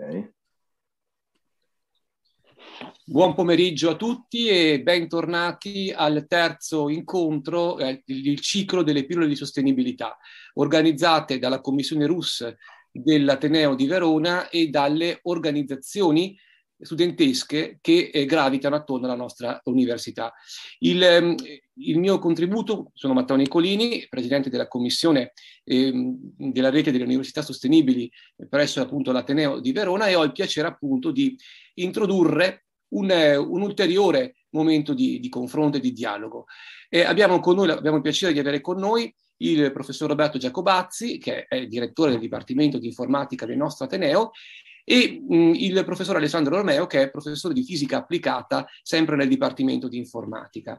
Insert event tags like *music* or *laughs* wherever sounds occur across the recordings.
Okay. Buon pomeriggio a tutti e bentornati al terzo incontro eh, del ciclo delle pillole di sostenibilità organizzate dalla Commissione RUS dell'Ateneo di Verona e dalle organizzazioni studentesche che eh, gravitano attorno alla nostra università. Il, ehm, il, mio contributo, sono Matteo Nicolini, presidente della commissione ehm, della rete delle università sostenibili presso appunto l'Ateneo di Verona e ho il piacere appunto di introdurre un, eh, un ulteriore momento di, di, confronto e di dialogo. Eh, abbiamo, noi, abbiamo il piacere di avere con noi il professor Roberto Giacobazzi, che è direttore del Dipartimento di Informatica del nostro Ateneo, e mh, mm, il professor Alessandro Romeo, che è professore di fisica applicata sempre nel Dipartimento di Informatica.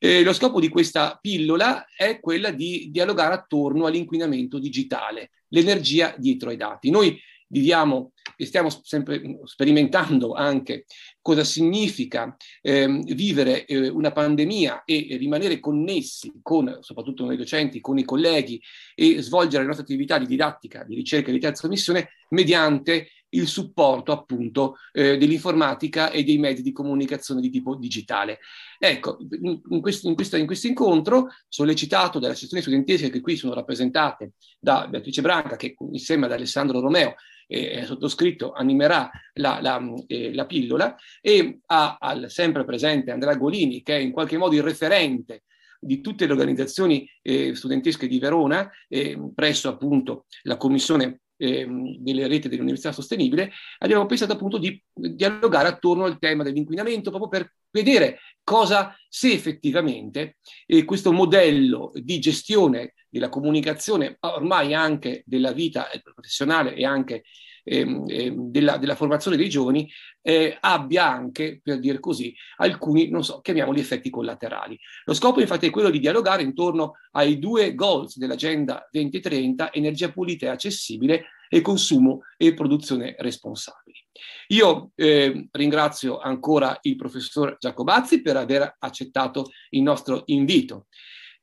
Eh, lo scopo di questa pillola è quella di dialogare attorno all'inquinamento digitale, l'energia dietro ai dati. Noi viviamo e stiamo sempre sperimentando anche cosa significa eh, vivere eh, una pandemia e rimanere connessi con, soprattutto noi docenti, con i colleghi e svolgere le nostre attività di didattica, di ricerca e di terza missione mediante il supporto appunto eh, dell'informatica e dei mezzi di comunicazione di tipo digitale. Ecco, in, in questo, in questo, incontro, sollecitato dalle associazioni studentesche che qui sono rappresentate da Beatrice Branca, che insieme ad Alessandro Romeo eh, sottoscritto animerà la, la, eh, la pillola, e a, al sempre presente Andrea Golini, che è in qualche modo il referente di tutte le organizzazioni eh, studentesche di Verona, eh, presso appunto la commissione delle ehm, reti dell'università sostenibile, abbiamo pensato appunto di dialogare attorno al tema dell'inquinamento proprio per vedere cosa, se effettivamente eh, questo modello di gestione della comunicazione, ormai anche della vita eh, professionale e anche Ehm, ehm, della, della, formazione dei giovani eh, abbia anche, per dire così, alcuni, non so, chiamiamoli effetti collaterali. Lo scopo infatti è quello di dialogare intorno ai due goals dell'Agenda 2030, energia pulita e accessibile e consumo e produzione responsabili. Io eh, ringrazio ancora il professor Giacobazzi per aver accettato il nostro invito.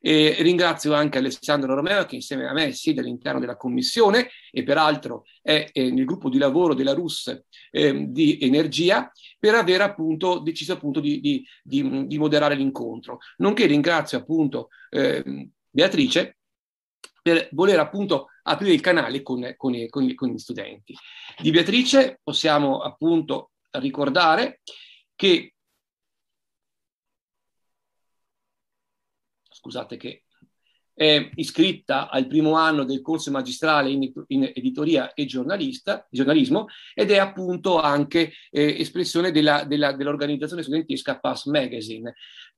E ringrazio anche Alessandro Romeo che insieme a me siede all'interno della commissione e peraltro è eh, nel gruppo di lavoro della RUS eh, di energia per aver appunto deciso appunto di, di, di, di moderare l'incontro. Nonché ringrazio appunto eh, Beatrice per voler appunto aprire il canale con, con, con, con gli studenti. Di Beatrice possiamo appunto ricordare che scusate che è iscritta al primo anno del corso magistrale in, in editoria e giornalismo ed è appunto anche eh, espressione della, della, dell'organizzazione studentesca PASS Magazine,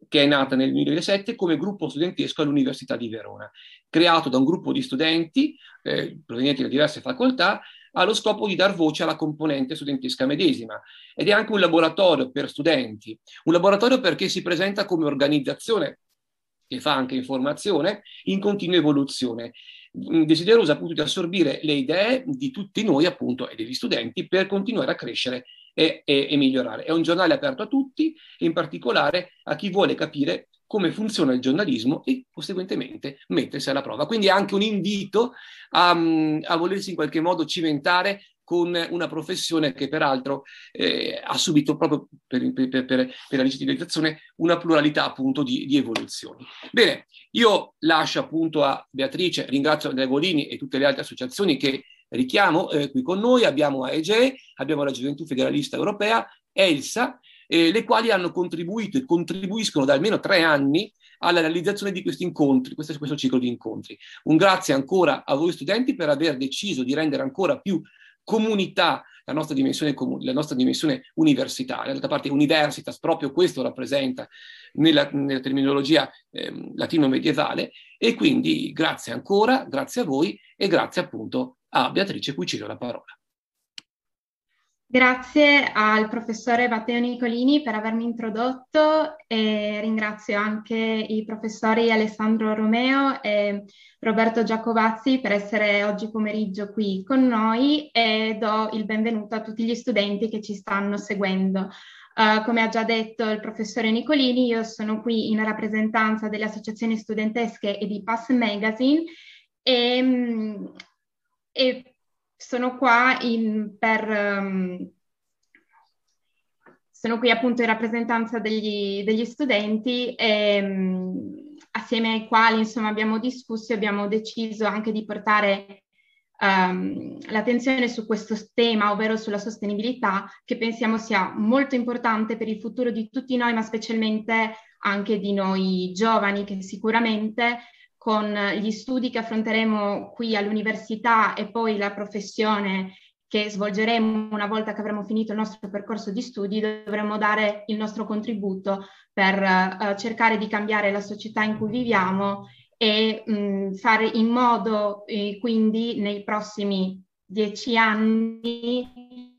che è nata nel 2007 come gruppo studentesco all'Università di Verona, creato da un gruppo di studenti eh, provenienti da diverse facoltà allo scopo di dar voce alla componente studentesca medesima ed è anche un laboratorio per studenti, un laboratorio perché si presenta come organizzazione che fa anche informazione, in continua evoluzione, mm, desiderosa appunto di assorbire le idee di tutti noi appunto e degli studenti per continuare a crescere e, e, e migliorare. È un giornale aperto a tutti in particolare a chi vuole capire come funziona il giornalismo e conseguentemente mettersi alla prova. Quindi è anche un invito a, mm, a volersi in qualche modo cimentare con una professione che peraltro eh, ha subito proprio per, per, per, per la digitalizzazione una pluralità appunto di, di, evoluzioni. Bene, io lascio appunto a Beatrice, ringrazio Andrea Golini e tutte le altre associazioni che richiamo eh, qui con noi, abbiamo AEGE, abbiamo la Gioventù Federalista Europea, ELSA, eh, le quali hanno contribuito e contribuiscono da almeno tre anni alla realizzazione di questi incontri, questo, questo ciclo di incontri. Un grazie ancora a voi studenti per aver deciso di rendere ancora più comunità, la nostra dimensione, comun- la nostra dimensione universitaria. D'altra parte, universitas, proprio questo rappresenta nella, nella terminologia eh, latino-medievale. E quindi grazie ancora, grazie a voi e grazie appunto a Beatrice Cuicillo la parola. Grazie al professore Matteo Nicolini per avermi introdotto e ringrazio anche i professori Alessandro Romeo e Roberto Giacovazzi per essere oggi pomeriggio qui con noi e do il benvenuto a tutti gli studenti che ci stanno seguendo. Uh, come ha già detto il professore Nicolini, io sono qui in rappresentanza delle associazioni studentesche e di Pass Magazine e, mm, e sono qua in, per... Um, sono qui appunto in rappresentanza degli, degli studenti e, um, assieme ai quali insomma abbiamo discusso e abbiamo deciso anche di portare um, l'attenzione su questo tema, ovvero sulla sostenibilità, che pensiamo sia molto importante per il futuro di tutti noi, ma specialmente anche di noi giovani che sicuramente con gli studi che affronteremo qui all'università e poi la professione che svolgeremo una volta che avremo finito il nostro percorso di studi, dovremo dare il nostro contributo per uh, cercare di cambiare la società in cui viviamo e mh, mm, fare in modo eh, quindi nei prossimi dieci anni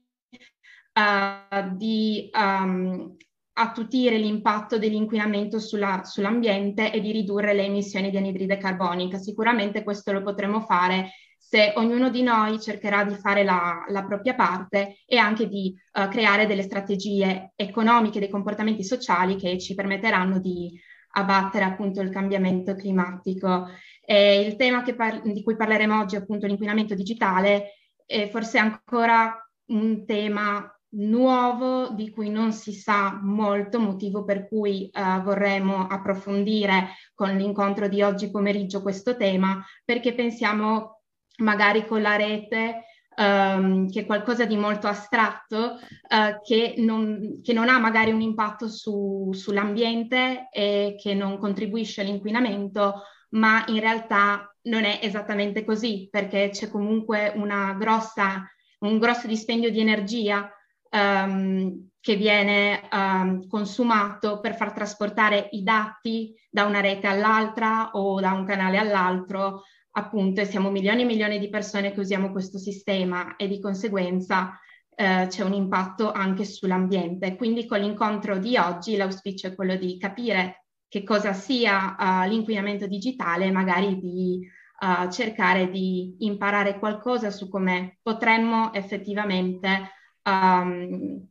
uh, di um, attutire l'impatto dell'inquinamento sulla, sull'ambiente e di ridurre le emissioni di anidride carbonica. Sicuramente questo lo potremo fare se ognuno di noi cercherà di fare la, la propria parte e anche di uh, creare delle strategie economiche, dei comportamenti sociali che ci permetteranno di abbattere appunto il cambiamento climatico. E il tema par- di cui parleremo oggi è appunto l'inquinamento digitale, è forse ancora un tema nuovo di cui non si sa molto, motivo per cui eh, vorremmo approfondire con l'incontro di oggi pomeriggio questo tema, perché pensiamo magari con la rete ehm, che è qualcosa di molto astratto, eh, che, non, che, non, ha magari un impatto su, sull'ambiente e che non contribuisce all'inquinamento, ma in realtà non è esattamente così, perché c'è comunque una grossa un grosso dispendio di energia um, che viene um, consumato per far trasportare i dati da una rete all'altra o da un canale all'altro, appunto, e siamo milioni e milioni di persone che usiamo questo sistema e di conseguenza eh, c'è un impatto anche sull'ambiente. Quindi con l'incontro di oggi l'auspicio è quello di capire che cosa sia uh, l'inquinamento digitale, e magari di uh, cercare di imparare qualcosa su come potremmo effettivamente um,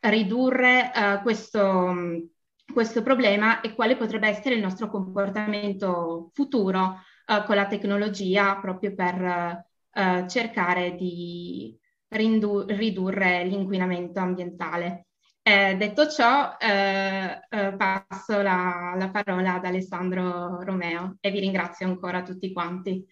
ridurre uh, questo, mm, questo, problema e quale potrebbe essere il nostro comportamento futuro uh, con la tecnologia proprio per uh, cercare di rindu- ridurre l'inquinamento ambientale. Eh, detto ciò, eh, eh, passo la, la parola ad Alessandro Romeo e vi ringrazio ancora tutti quanti.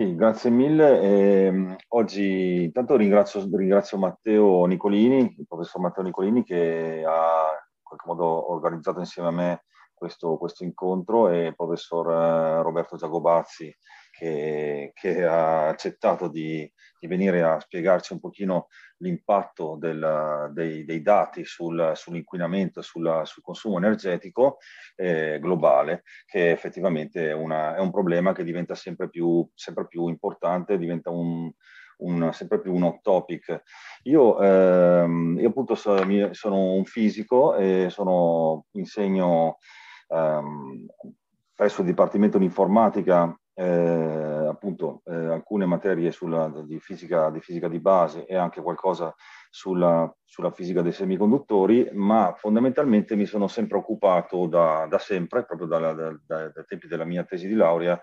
Sì, grazie mille. Eh, oggi intanto ringrazio, ringrazio, Matteo Nicolini, il professor Matteo Nicolini che ha in qualche modo organizzato insieme a me questo, questo incontro e il professor eh, Roberto Giacobazzi che, che ha accettato di, di, venire a spiegarci un pochino l'impatto del, dei, dei, dati sul, sull'inquinamento, sulla, sul consumo energetico eh, globale, che effettivamente è, una, è, un problema che diventa sempre più, sempre più importante, diventa un, un, sempre più un hot topic. Io, ehm, io appunto so, mi, sono un fisico e sono, insegno ehm, presso il Dipartimento di Informatica eh, appunto eh, alcune materie sulla, di, fisica, di, fisica, di base e anche qualcosa sulla, sulla, fisica dei semiconduttori, ma fondamentalmente mi sono sempre occupato da, da sempre, proprio dalla, da, da, dai tempi della mia tesi di laurea,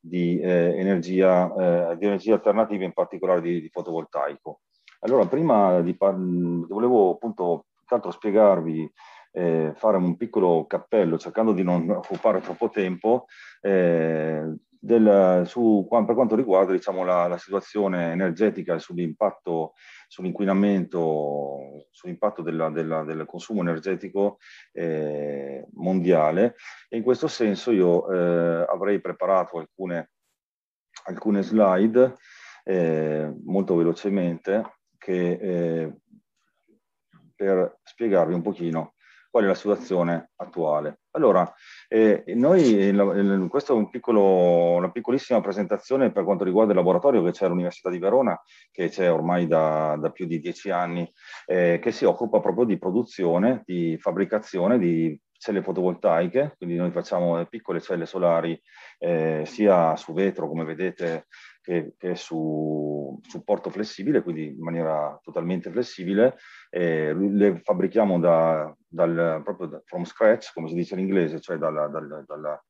di, eh, energia, eh, di energie alternative, in particolare di, di fotovoltaico. Allora, prima di par- volevo appunto, tra spiegarvi eh, fare un piccolo cappello, cercando di non occupare troppo tempo, eh, del, su, per quanto riguarda diciamo, la, la, situazione energetica e sull'impatto, sull'inquinamento, sull'impatto della, della, del consumo energetico eh, mondiale. E in questo senso io eh, avrei preparato alcune, alcune slide eh, molto velocemente che, eh, per spiegarvi un pochino qual è la situazione attuale. Allora, eh, noi, eh, eh questa è un piccolo, una piccolissima presentazione per quanto riguarda il laboratorio che c'è all'Università di Verona, che c'è ormai da, da, più di dieci anni, eh, che si occupa proprio di produzione, di fabbricazione di celle fotovoltaiche, quindi noi facciamo eh, piccole celle solari eh, sia su vetro, come vedete che, che, è su supporto flessibile, quindi in maniera totalmente flessibile. Eh, le fabbrichiamo da, dal, proprio da, from scratch, come si dice in inglese, cioè dalla, dalla, dalla,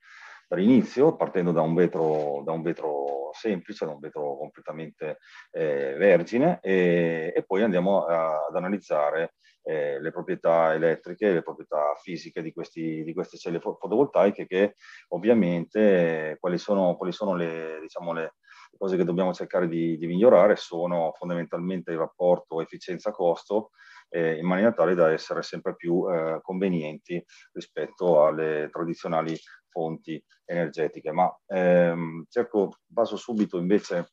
dall'inizio, partendo da un vetro, da un vetro semplice, da un vetro completamente eh, vergine, e, e, poi andiamo a, ad analizzare eh, le proprietà elettriche, le proprietà fisiche di, questi, di queste celle fotovoltaiche che ovviamente quali sono, quali sono le, diciamo, le, le cose che dobbiamo cercare di, di migliorare sono fondamentalmente il rapporto efficienza-costo eh, in maniera tale da essere sempre più eh, convenienti rispetto alle tradizionali fonti energetiche. Ma ehm, cerco, passo subito invece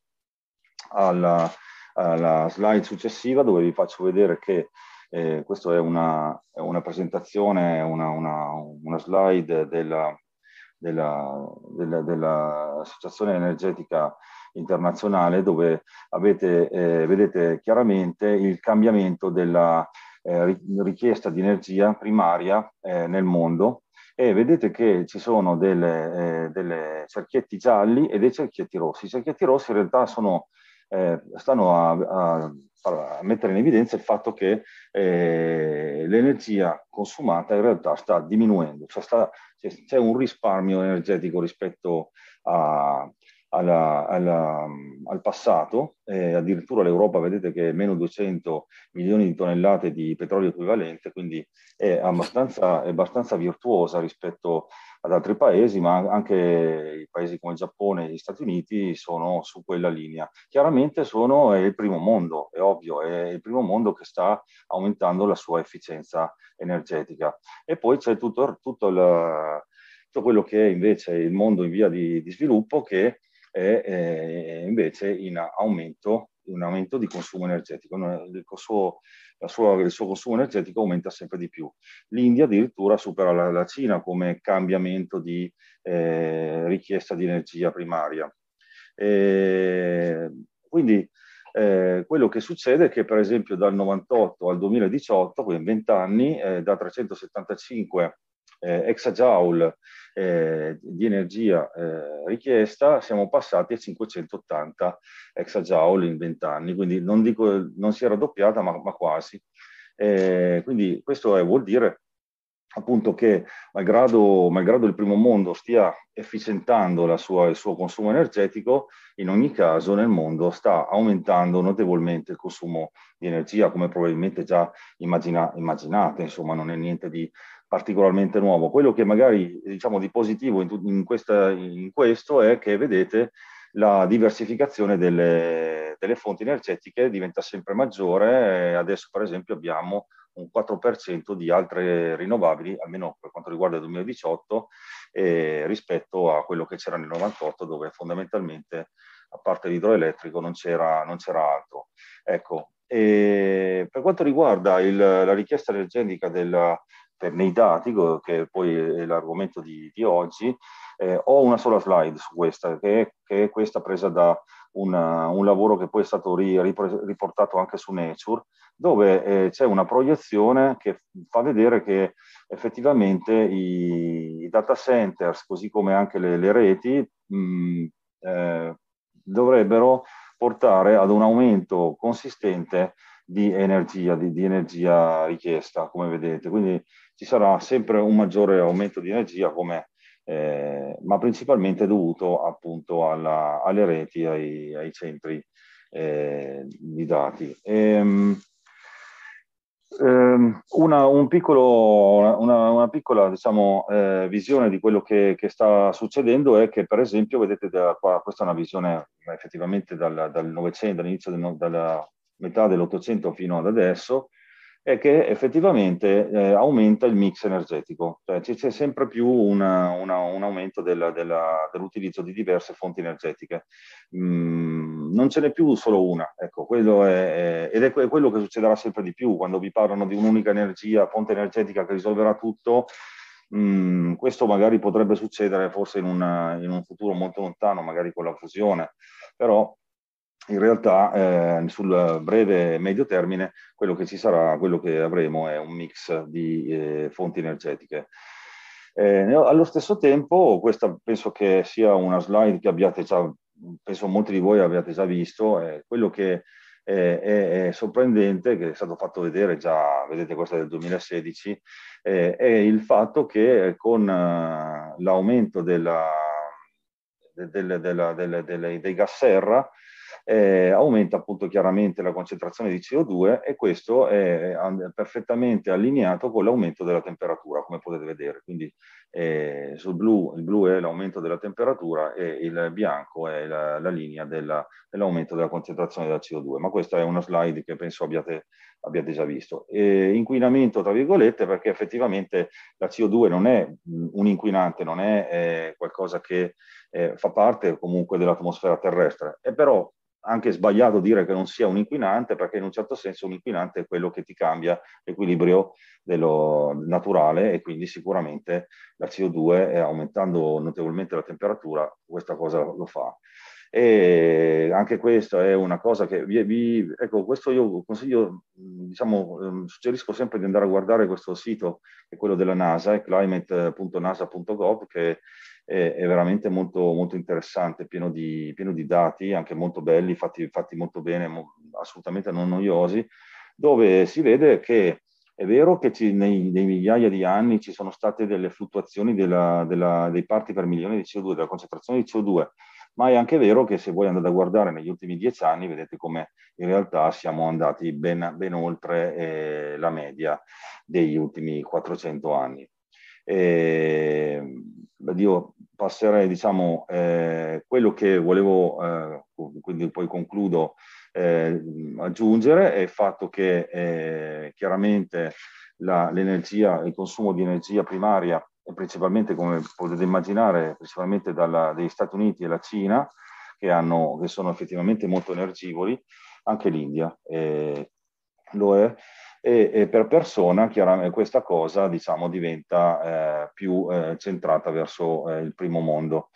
alla, alla slide successiva dove vi faccio vedere che eh, questa è una, una presentazione, una, una, una slide della, dell'Associazione della Energetica Internazionale dove avete, eh, vedete chiaramente il cambiamento della eh, richiesta di energia primaria eh, nel mondo e vedete che ci sono delle, eh, delle cerchietti gialli e dei cerchietti rossi. I cerchietti rossi in realtà sono eh, stanno a, a, a, mettere in evidenza il fatto che eh, l'energia consumata in realtà sta diminuendo, cioè sta, c'è, c'è, un risparmio energetico rispetto a, alla, alla, al passato, eh, addirittura l'Europa vedete che è meno 200 milioni di tonnellate di petrolio equivalente, quindi è abbastanza, è abbastanza virtuosa rispetto a ad altri paesi, ma anche i paesi come il Giappone e gli Stati Uniti sono su quella linea. Chiaramente sono il primo mondo, è ovvio, è il primo mondo che sta aumentando la sua efficienza energetica. E poi c'è tutto, tutto, il, tutto quello che è invece il mondo in via di, di sviluppo che è, è eh, invece in aumento un aumento di consumo energetico, il suo, sua, il suo consumo energetico aumenta sempre di più. L'India addirittura supera la, la Cina come cambiamento di eh, richiesta di energia primaria. E quindi eh, quello che succede è che per esempio dal 98 al 2018, quindi in 20 anni, eh, da 375 eh, exajoule eh, di energia eh, richiesta siamo passati a 580 exajoule in 20 anni, quindi non, dico, non si è raddoppiata ma, ma quasi. Eh, quindi questo è, vuol dire appunto che malgrado, malgrado, il primo mondo stia efficientando sua, il suo consumo energetico, in ogni caso nel mondo sta aumentando notevolmente il consumo di energia, come probabilmente già immagina, immaginate, insomma non è niente di particolarmente nuovo. Quello che magari diciamo di positivo in, in, questa, in questo è che vedete la diversificazione delle, delle fonti energetiche diventa sempre maggiore, adesso per esempio abbiamo un 4% di altre rinnovabili, almeno per quanto riguarda il 2018, eh, rispetto a quello che c'era nel 98, dove fondamentalmente, a parte l'idroelettrico, non c'era, non c'era altro. Ecco, e per quanto riguarda il, la richiesta energetica del, per, nei dati, che poi è l'argomento di, di oggi, eh, ho una sola slide su questa, che è, che è questa presa da una, un lavoro che poi è stato ri, riportato anche su Nature, dove eh, c'è una proiezione che fa vedere che effettivamente i, i data centers, così come anche le, le reti, mh, mm, eh, dovrebbero portare ad un aumento consistente di energia, di, di energia richiesta, come vedete. Quindi ci sarà sempre un maggiore aumento di energia, come eh, ma principalmente dovuto appunto alla, alle reti, ai, ai centri eh, di dati. E, ehm, ehm, una, un piccolo, una, una, piccola diciamo, eh, visione di quello che, che, sta succedendo è che, per esempio, vedete da qua, questa è una visione effettivamente dal, dal Novecento, dall'inizio della metà dell'Ottocento fino ad adesso, è che effettivamente eh, aumenta il mix energetico, cioè c'è sempre più una, una, un aumento della, della, dell'utilizzo di diverse fonti energetiche. Mm, non ce n'è più solo una, ecco, quello è, è, ed è quello che succederà sempre di più quando vi parlano di un'unica energia, fonte energetica che risolverà tutto. Mm, questo magari potrebbe succedere forse in, una, in un futuro molto lontano, magari con la fusione, però in realtà eh, sul breve e medio termine quello che ci sarà, quello che avremo è un mix di eh, fonti energetiche. Eh, allo stesso tempo, questa penso che sia una slide che abbiate già, penso molti di voi abbiate già visto, quello che è, eh, è, è, sorprendente, che è stato fatto vedere già, vedete questa del 2016, eh, è il fatto che con eh, l'aumento della, del, della, del, dei gas serra, eh, aumenta appunto chiaramente la concentrazione di CO2 e questo è perfettamente allineato con l'aumento della temperatura, come potete vedere. Quindi eh, sul blu, il blu è l'aumento della temperatura e il bianco è la, la linea dell'aumento della concentrazione della CO2, ma questa è una slide che penso abbiate, abbiate già visto. E inquinamento, tra virgolette, perché effettivamente la CO2 non è un inquinante, non è eh, qualcosa che eh, fa parte comunque dell'atmosfera terrestre, e però anche sbagliato dire che non sia un inquinante, perché in un certo senso un inquinante è quello che ti cambia l'equilibrio dello naturale e quindi sicuramente la CO2 eh, aumentando notevolmente la temperatura, questa cosa lo fa. E anche questa è una cosa che vi, vi ecco, questo io consiglio, diciamo, ehm, suggerisco sempre di andare a guardare questo sito, che è quello della NASA, climate.nasa.gov, eh, che è, è veramente molto, molto interessante, pieno di, pieno di, dati, anche molto belli, fatti, fatti molto bene, mo, assolutamente non noiosi, dove si vede che è vero che ci, nei, nei, migliaia di anni ci sono state delle fluttuazioni della, della, dei parti per milione di CO2, della concentrazione di CO2, ma è anche vero che se voi andate a guardare negli ultimi dieci anni vedete come in realtà siamo andati ben, ben oltre eh, la media degli ultimi 400 anni. E, ehm, io passerei, diciamo, eh, quello che volevo, eh, quindi poi concludo, eh, aggiungere è il fatto che eh, chiaramente l'energia, il consumo di energia primaria, principalmente come potete immaginare, principalmente dagli Stati Uniti e la Cina, che, hanno, che sono effettivamente molto energivori, anche l'India eh, lo è, e, e per persona chiaramente questa cosa diciamo, diventa eh, più eh, centrata verso eh, il primo mondo.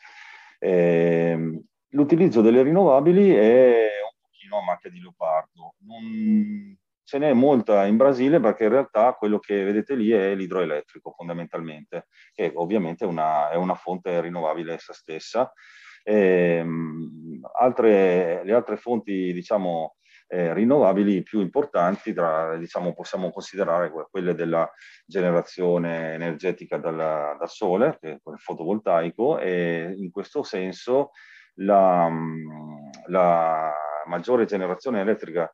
Ehm, l'utilizzo delle rinnovabili è un pochino a macchia di leopardo. Non ce n'è molta in Brasile perché in realtà quello che vedete lì è l'idroelettrico fondamentalmente, che ovviamente è una, è una fonte rinnovabile essa stessa. Ehm, altre, le altre fonti, diciamo, eh, rinnovabili più importanti, tra, diciamo, possiamo considerare quelle della generazione energetica dal, dal sole, che è il fotovoltaico, e in questo senso la, mm, la maggiore generazione elettrica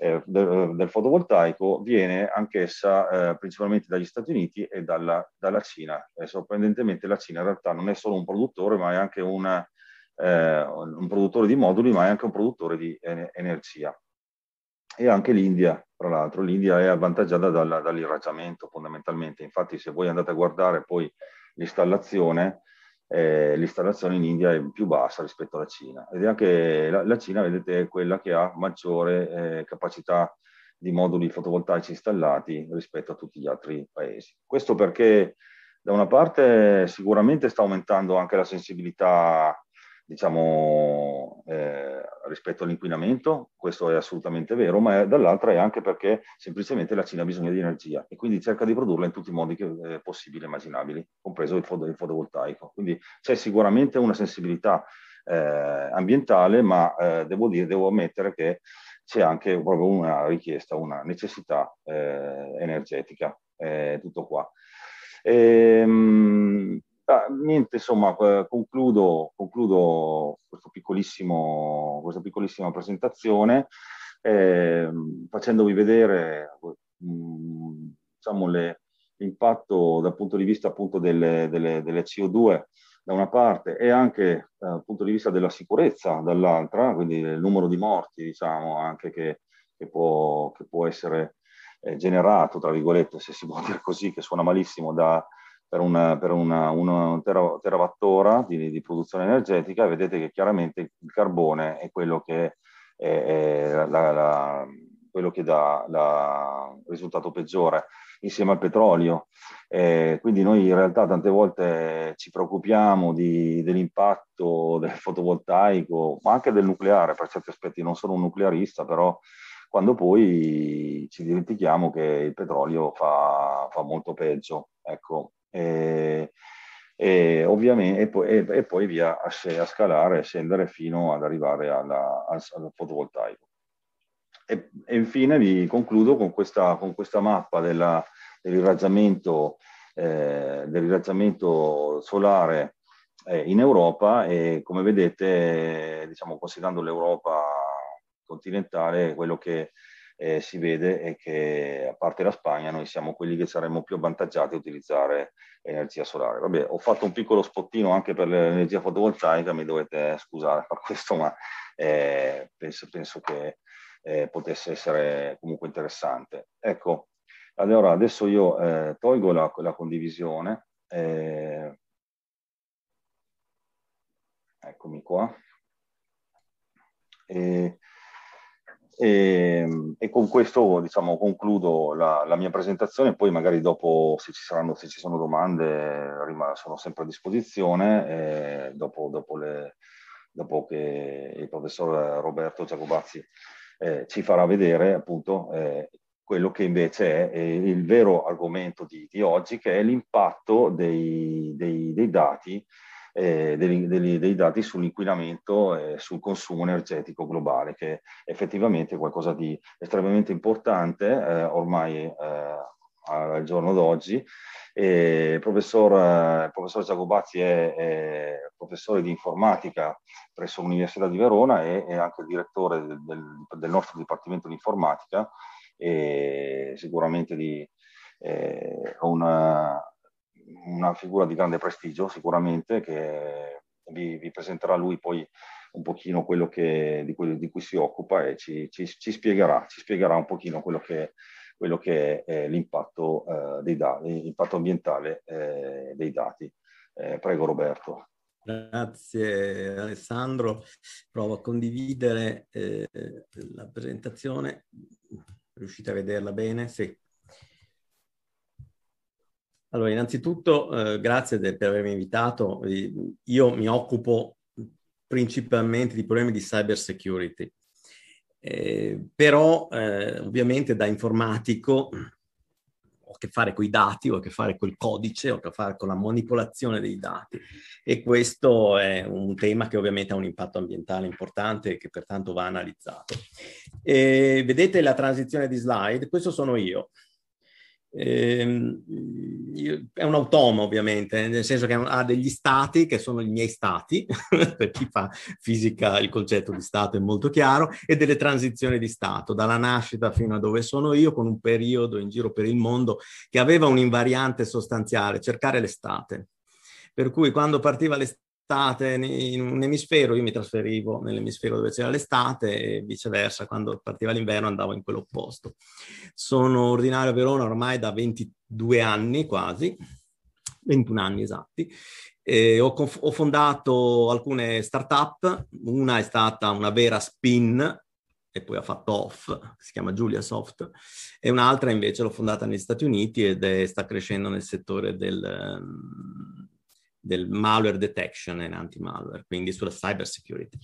eh, del, del, fotovoltaico viene anch'essa eh, principalmente dagli Stati Uniti e dalla, dalla Cina. Eh, sorprendentemente la Cina in realtà non è solo un produttore, ma è anche una, eh, un produttore di moduli, ma è anche un produttore di energia e anche l'India, tra l'altro. L'India è avvantaggiata dal, dall'irraggiamento fondamentalmente, infatti se voi andate a guardare poi l'installazione, eh, l'installazione in India è più bassa rispetto alla Cina ed è anche la, la Cina, vedete, è quella che ha maggiore eh, capacità di moduli fotovoltaici installati rispetto a tutti gli altri paesi. Questo perché da una parte sicuramente sta aumentando anche la sensibilità diciamo, eh, rispetto all'inquinamento, questo è assolutamente vero, ma dall'altra è anche perché semplicemente la Cina ha bisogno di energia e quindi cerca di produrla in tutti i modi che, eh, possibili e immaginabili, compreso il, foto, il fotovoltaico. Quindi c'è sicuramente una sensibilità eh, ambientale, ma eh, devo, dire, devo ammettere che c'è anche proprio una richiesta, una necessità eh, energetica, eh, tutto qua. E, ehm, Ah, niente, insomma, eh, concludo, concludo questa piccolissima presentazione eh, facendovi vedere mh, mm, diciamo, le, l'impatto dal punto di vista appunto delle, delle, delle CO2 da una parte e anche eh, dal punto di vista della sicurezza dall'altra, quindi il numero di morti diciamo anche che, che, può, che può, essere eh, generato, tra virgolette, se si può dire così, che suona malissimo da, per, una, per una, una terawattora di, di, produzione energetica, vedete che chiaramente il carbone è quello che, è, è la, la, quello che dà il risultato peggiore insieme al petrolio. Eh, quindi noi in realtà tante volte ci preoccupiamo di, dell'impatto del fotovoltaico, ma anche del nucleare per certi aspetti, non sono un nuclearista, però quando poi ci dimentichiamo che il petrolio fa, fa molto peggio. Ecco, e, e, ovviamente, e, e, poi, via a, a scalare, a scendere fino ad arrivare alla, al, al fotovoltaico. E, infine vi concludo con questa, con questa mappa della, dell'irraggiamento, eh, dell'irraggiamento solare eh, in Europa e come vedete, diciamo, considerando l'Europa continentale, quello che eh, si vede che a parte la Spagna noi siamo quelli che saremmo più avvantaggiati a utilizzare energia solare. Vabbè, ho fatto un piccolo spottino anche per l'energia fotovoltaica, mi dovete scusare per questo, ma eh, penso, penso, che eh, potesse essere comunque interessante. Ecco, allora adesso io eh, tolgo la, la condivisione. Eh, eccomi qua. E, e, ehm, e, con questo diciamo, concludo la, la, mia presentazione, poi magari dopo se ci, saranno, se ci sono domande sono sempre a disposizione, eh, dopo, dopo, le, dopo, che il professor Roberto Giacobazzi eh, ci farà vedere appunto eh, quello che invece è, il vero argomento di, di oggi, che è l'impatto dei, dei, dei dati eh, dei, dei, dei, dati sull'inquinamento e sul consumo energetico globale, che effettivamente è qualcosa di estremamente importante eh, ormai eh, al giorno d'oggi. Il professor, eh, professor, Giacobazzi è, è, professore di informatica presso l'Università di Verona e è anche direttore del, del, del nostro Dipartimento di Informatica e sicuramente di, eh, una, una figura di grande prestigio sicuramente che vi, vi presenterà lui poi un pochino quello che, di, cui, di, cui, si occupa e ci, ci, ci, spiegherà, ci spiegherà un pochino quello che, quello che è l'impatto, eh, dei dati, l'impatto ambientale eh, dei dati. Eh, prego Roberto. Grazie Alessandro, provo a condividere eh, la presentazione, riuscite a vederla bene? Sì. Allora, innanzitutto eh, grazie de- per avermi invitato. Io mi occupo principalmente di problemi di cyber security, eh, però eh, ovviamente da informatico ho a che fare con i dati, ho a che fare col codice, ho a che fare con la manipolazione dei dati e questo è un tema che ovviamente ha un impatto ambientale importante e che pertanto va analizzato. E vedete la transizione di slide? Questo sono io. Ehm, è un automa ovviamente, nel senso che ha degli stati che sono i miei stati, *laughs* per chi fa fisica il concetto di stato è molto chiaro, e delle transizioni di stato, dalla nascita fino a dove sono io, con un periodo in giro per il mondo che aveva un'invariante sostanziale, cercare l'estate. Per cui quando partiva l'estate l'estate in un emisfero, io mi trasferivo nell'emisfero dove c'era l'estate e viceversa, quando partiva l'inverno andavo in quello opposto. Sono ordinario a Verona ormai da 22 anni quasi, 21 anni esatti, ho, conf- ho, fondato alcune start-up, una è stata una vera spin e poi ha fatto off, si chiama Giulia Soft, e un'altra invece l'ho fondata negli Stati Uniti ed è, sta crescendo nel settore del del malware detection and anti-malware, quindi sulla cyber security.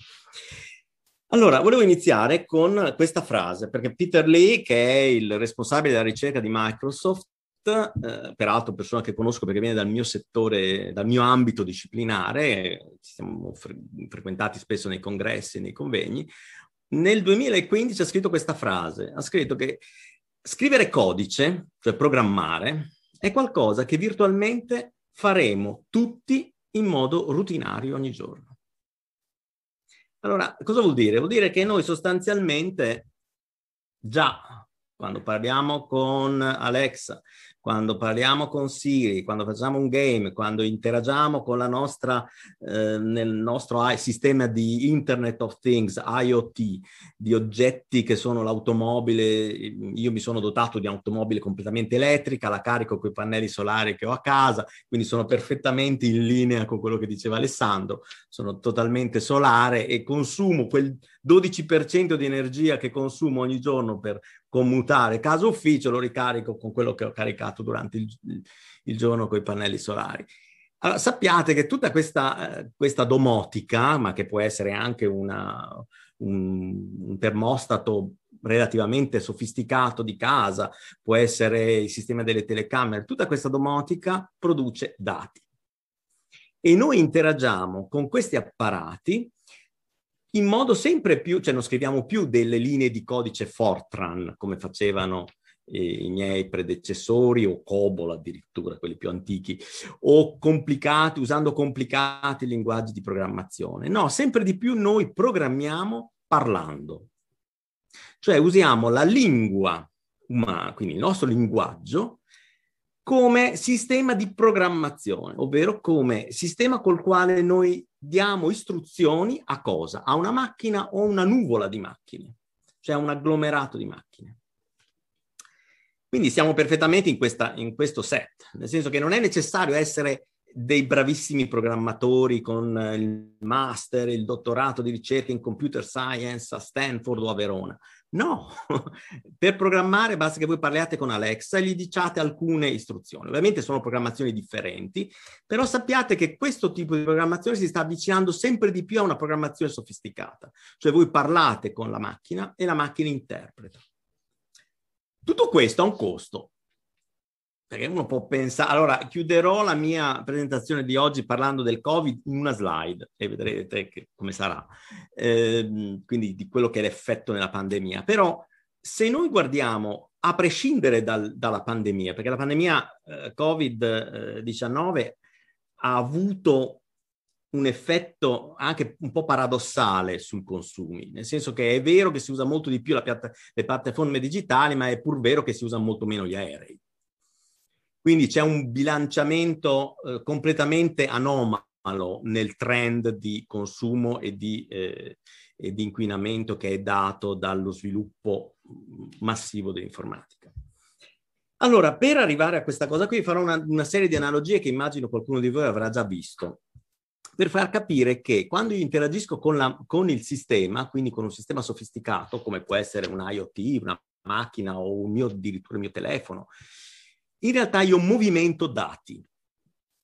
Allora, volevo iniziare con questa frase, perché Peter Lee, che è il responsabile della ricerca di Microsoft, eh, peraltro persona che conosco perché viene dal mio settore, dal mio ambito disciplinare, ci siamo fre- frequentati spesso nei congressi nei convegni, nel 2015 ha scritto questa frase, ha scritto che scrivere codice, cioè programmare, è qualcosa che virtualmente faremo tutti in modo rutinario ogni giorno. Allora, cosa vuol dire? Vuol dire che noi sostanzialmente già quando parliamo con Alexa, quando parliamo con Siri, quando facciamo un game, quando interagiamo con la nostra, eh, nel nostro sistema di Internet of Things, IoT, di oggetti che sono l'automobile, io mi sono dotato di un'automobile completamente elettrica, la carico con i pannelli solari che ho a casa, quindi sono perfettamente in linea con quello che diceva Alessandro, sono totalmente solare e consumo quel 12% di energia che consumo ogni giorno per commutare caso ufficio, lo ricarico con quello che ho caricato durante il, il giorno con i pannelli solari. Allora, sappiate che tutta questa, eh, questa, domotica, ma che può essere anche una, un, un, termostato relativamente sofisticato di casa, può essere il sistema delle telecamere, tutta questa domotica produce dati. E noi interagiamo con questi apparati in modo sempre più, cioè non scriviamo più delle linee di codice Fortran come facevano eh, i miei predecessori o COBOL addirittura, quelli più antichi, o complicati, usando complicati linguaggi di programmazione. No, sempre di più noi programmiamo parlando. Cioè usiamo la lingua umana, quindi il nostro linguaggio, come sistema di programmazione, ovvero come sistema col quale noi diamo istruzioni a cosa? A una macchina o a una nuvola di macchine, cioè a un agglomerato di macchine. Quindi siamo perfettamente in, questa, in questo set, nel senso che non è necessario essere dei bravissimi programmatori con il master, il dottorato di ricerca in computer science a Stanford o a Verona. No, *laughs* per programmare basta che voi parliate con Alexa e gli diciate alcune istruzioni. Ovviamente sono programmazioni differenti, però sappiate che questo tipo di programmazione si sta avvicinando sempre di più a una programmazione sofisticata, cioè voi parlate con la macchina e la macchina interpreta. Tutto questo ha un costo, perché uno può pensare... Allora, chiuderò la mia presentazione di oggi parlando del Covid in una slide e vedrete che, come sarà. Eh, quindi di quello che è l'effetto nella pandemia. Però se noi guardiamo, a prescindere dal, dalla pandemia, perché la pandemia eh, Covid-19 eh, ha avuto un effetto anche un po' paradossale sui consumi, nel senso che è vero che si usa molto di più piatta- le piattaforme digitali, ma è pur vero che si usano molto meno gli aerei. Quindi c'è un bilanciamento eh, completamente anomalo nel trend di consumo e di, eh, e di inquinamento che è dato dallo sviluppo mm, massivo dell'informatica. Allora, per arrivare a questa cosa qui farò una, una, serie di analogie che immagino qualcuno di voi avrà già visto, per far capire che quando io interagisco con, la, con il sistema, quindi con un sistema sofisticato, come può essere un IoT, una macchina o un mio, addirittura il mio telefono, in realtà io movimento dati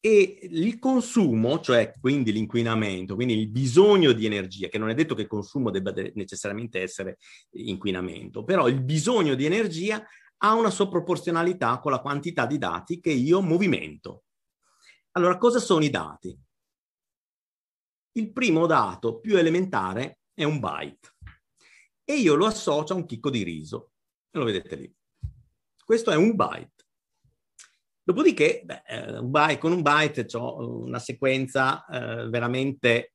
e il consumo, cioè quindi l'inquinamento, quindi il bisogno di energia, che non è detto che il consumo debba de- necessariamente essere inquinamento, però il bisogno di energia ha una sua proporzionalità con la quantità di dati che io movimento. Allora, cosa sono i dati? Il primo dato più elementare è un byte e io lo associo a un chicco di riso. E Lo vedete lì. Questo è un byte. Dopodiché, beh, eh, un byte, con un byte ho eh, una sequenza eh, veramente eh,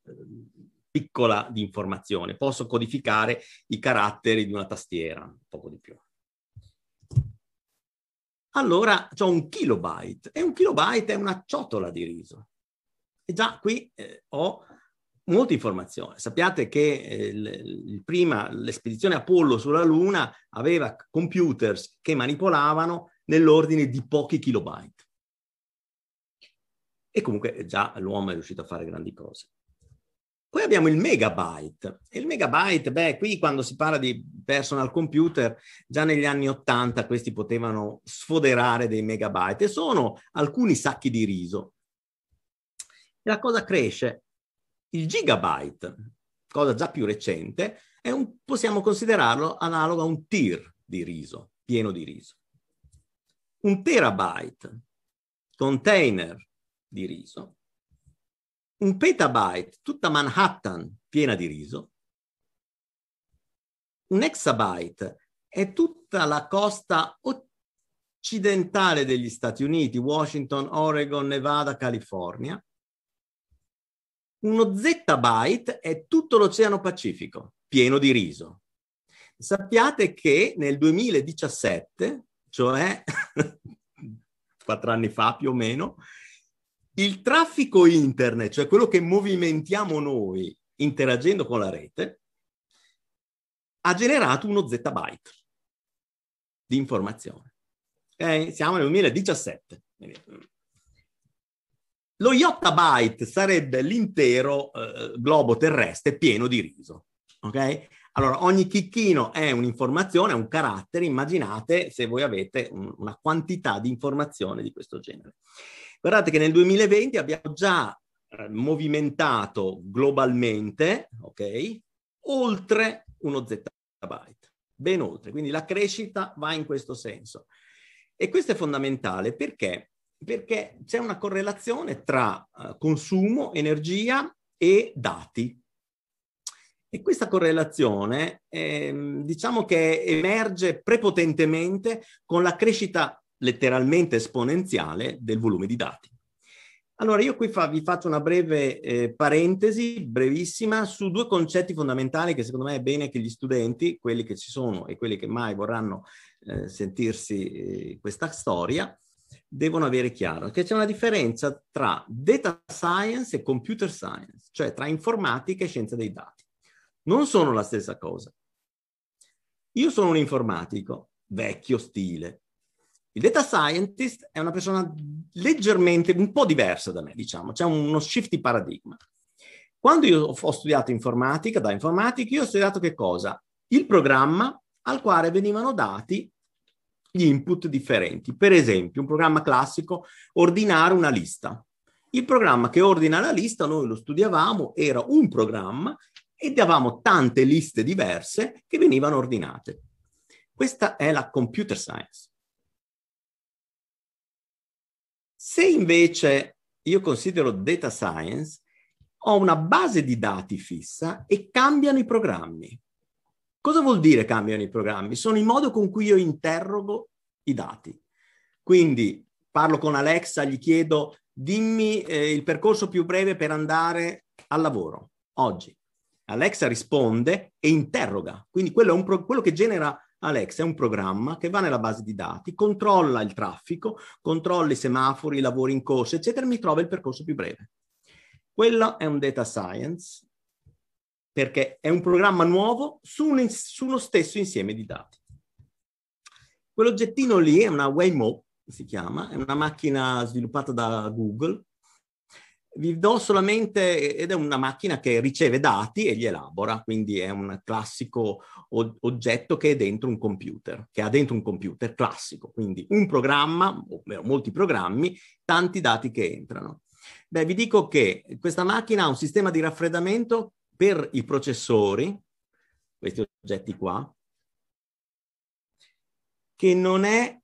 piccola di informazione. Posso codificare i caratteri di una tastiera, poco di più. Allora ho un kilobyte e un kilobyte è una ciotola di riso. E già qui eh, ho molta informazione. Sappiate che eh, l- prima l'espedizione Apollo sulla Luna aveva computers che manipolavano nell'ordine di pochi kilobyte. E comunque eh, già l'uomo è riuscito a fare grandi cose. Poi abbiamo il megabyte. E il megabyte, beh, qui quando si parla di personal computer, già negli anni Ottanta questi potevano sfoderare dei megabyte e sono alcuni sacchi di riso. E la cosa cresce. Il gigabyte, cosa già più recente, un, possiamo considerarlo analogo a un tir di riso, pieno di riso un terabyte container di riso, un petabyte, tutta Manhattan piena di riso, un exabyte è tutta la costa occidentale degli Stati Uniti, Washington, Oregon, Nevada, California, uno zettabyte è tutto l'Oceano Pacifico pieno di riso. Sappiate che nel 2017 cioè *laughs* quattro anni fa più o meno, il traffico internet, cioè quello che movimentiamo noi interagendo con la rete, ha generato uno zettabyte di informazione. Eh, siamo nel 2017. Lo yottabyte sarebbe l'intero eh, globo terrestre pieno di riso. Okay? Allora, ogni chicchino è un'informazione, è un carattere, immaginate se voi avete un, una quantità di informazione di questo genere. Guardate che nel 2020 abbiamo già eh, movimentato globalmente, ok, oltre uno zettabyte, ben oltre. Quindi la crescita va in questo senso. E questo è fondamentale perché? Perché c'è una correlazione tra eh, consumo, energia e dati, e questa correlazione eh, diciamo che emerge prepotentemente con la crescita letteralmente esponenziale del volume di dati. Allora, io qui fa, vi faccio una breve eh, parentesi, brevissima, su due concetti fondamentali che secondo me è bene che gli studenti, quelli che ci sono e quelli che mai vorranno eh, sentirsi eh, questa storia, devono avere chiaro, che c'è una differenza tra data science e computer science, cioè tra informatica e scienza dei dati non sono la stessa cosa. Io sono un informatico, vecchio stile. Il data scientist è una persona leggermente un po' diversa da me, diciamo, c'è uno shift di paradigma. Quando io ho studiato informatica, da informatica, io ho studiato che cosa? Il programma al quale venivano dati gli input differenti. Per esempio, un programma classico, ordinare una lista. Il programma che ordina la lista, noi lo studiavamo, era un programma e davamo tante liste diverse che venivano ordinate. Questa è la computer science. Se invece io considero data science, ho una base di dati fissa e cambiano i programmi. Cosa vuol dire cambiano i programmi? Sono il modo con cui io interrogo i dati. Quindi parlo con Alexa, gli chiedo dimmi eh, il percorso più breve per andare al lavoro oggi. Alexa risponde e interroga. Quindi quello, pro- quello che genera Alexa è un programma che va nella base di dati, controlla il traffico, controlla i semafori, i lavori in corso, eccetera, e mi trova il percorso più breve. Quello è un data science perché è un programma nuovo su, un, su uno stesso insieme di dati. Quell'oggettino lì è una Waymo, si chiama, è una macchina sviluppata da Google vi do solamente, ed è una macchina che riceve dati e li elabora, quindi è un classico oggetto che è dentro un computer, che ha dentro un computer classico, quindi un programma, ovvero molti programmi, tanti dati che entrano. Beh, vi dico che questa macchina ha un sistema di raffreddamento per i processori, questi oggetti qua, che non è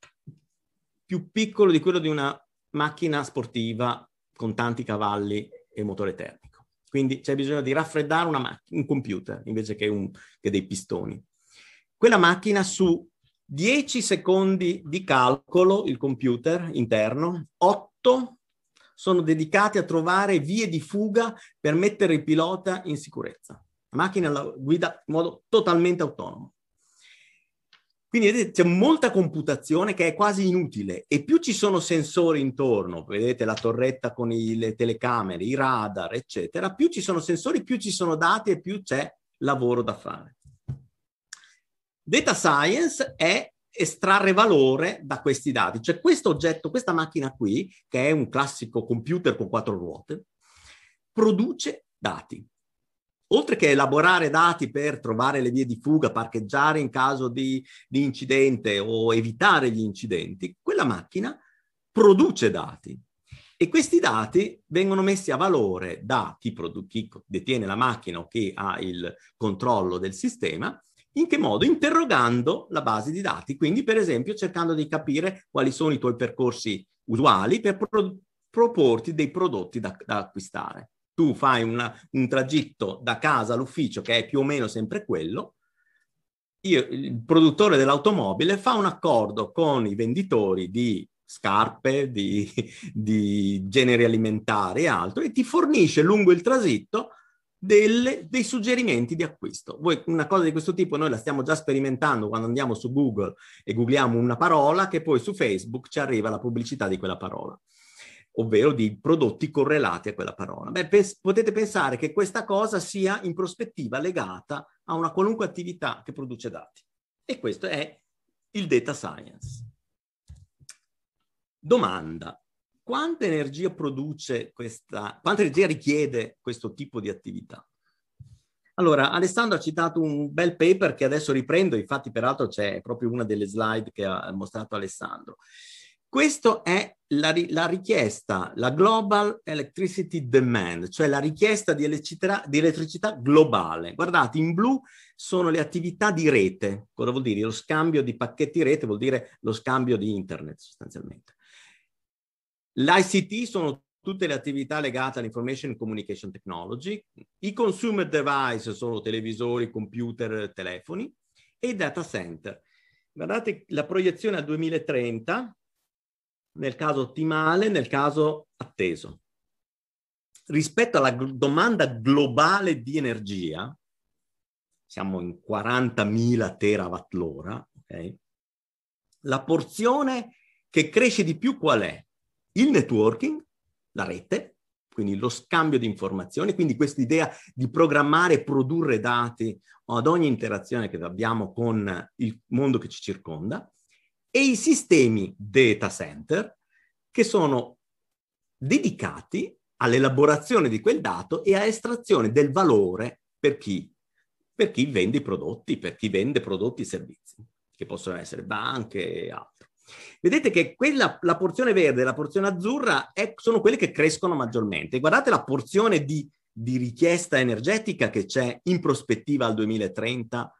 più piccolo di quello di una macchina sportiva con tanti cavalli e motore termico. Quindi c'è bisogno di raffreddare una mac- un computer invece che, un, che dei pistoni. Quella macchina su 10 secondi di calcolo, il computer interno, 8 sono dedicati a trovare vie di fuga per mettere il pilota in sicurezza. La macchina la guida in modo totalmente autonomo. Quindi vedete, c'è molta computazione che è quasi inutile e più ci sono sensori intorno, vedete la torretta con i, le telecamere, i radar, eccetera, più ci sono sensori, più ci sono dati e più c'è lavoro da fare. Data science è estrarre valore da questi dati, cioè questo oggetto, questa macchina qui, che è un classico computer con quattro ruote, produce dati oltre che elaborare dati per trovare le vie di fuga, parcheggiare in caso di, di incidente o evitare gli incidenti, quella macchina produce dati. E questi dati vengono messi a valore da chi, produ- chi, detiene la macchina o chi ha il controllo del sistema. In che modo? Interrogando la base di dati, quindi per esempio cercando di capire quali sono i tuoi percorsi usuali per pro- proporti dei prodotti da, da acquistare tu fai una, un tragitto da casa all'ufficio che è più o meno sempre quello, io, il produttore dell'automobile fa un accordo con i venditori di scarpe, di, *laughs* di generi alimentari e altro e ti fornisce lungo il tragitto delle, dei suggerimenti di acquisto. Voi, una cosa di questo tipo noi la stiamo già sperimentando quando andiamo su Google e googliamo una parola che poi su Facebook ci arriva la pubblicità di quella parola ovvero di prodotti correlati a quella parola. Beh, pens- potete pensare che questa cosa sia in prospettiva legata a una qualunque attività che produce dati. E questo è il data science. Domanda. Quanta energia produce questa, quanta energia richiede questo tipo di attività? Allora, Alessandro ha citato un bel paper che adesso riprendo, infatti peraltro c'è proprio una delle slide che ha mostrato Alessandro. Questa è la, la, richiesta, la Global Electricity Demand, cioè la richiesta di elettricità, di elettricità globale. Guardate, in blu sono le attività di rete. Cosa vuol dire? Lo scambio di pacchetti rete vuol dire lo scambio di internet sostanzialmente. L'ICT sono tutte le attività legate all'information and communication technology, i consumer device sono televisori, computer, telefoni e i data center. Guardate la proiezione al 2030 nel caso ottimale, nel caso atteso. Rispetto alla gl- domanda globale di energia, siamo in 40.000 terawatt l'ora, okay? la porzione che cresce di più qual è? Il networking, la rete, quindi lo scambio di informazioni, quindi questa idea di programmare e produrre dati ad ogni interazione che abbiamo con il mondo che ci circonda, e i sistemi data center che sono dedicati all'elaborazione di quel dato e a estrazione del valore per chi? Per chi vende i prodotti, per chi vende prodotti e servizi, che possono essere banche e altro. Vedete che quella, la porzione verde e la porzione azzurra è, sono quelle che crescono maggiormente. Guardate la porzione di, di richiesta energetica che c'è in prospettiva al 2030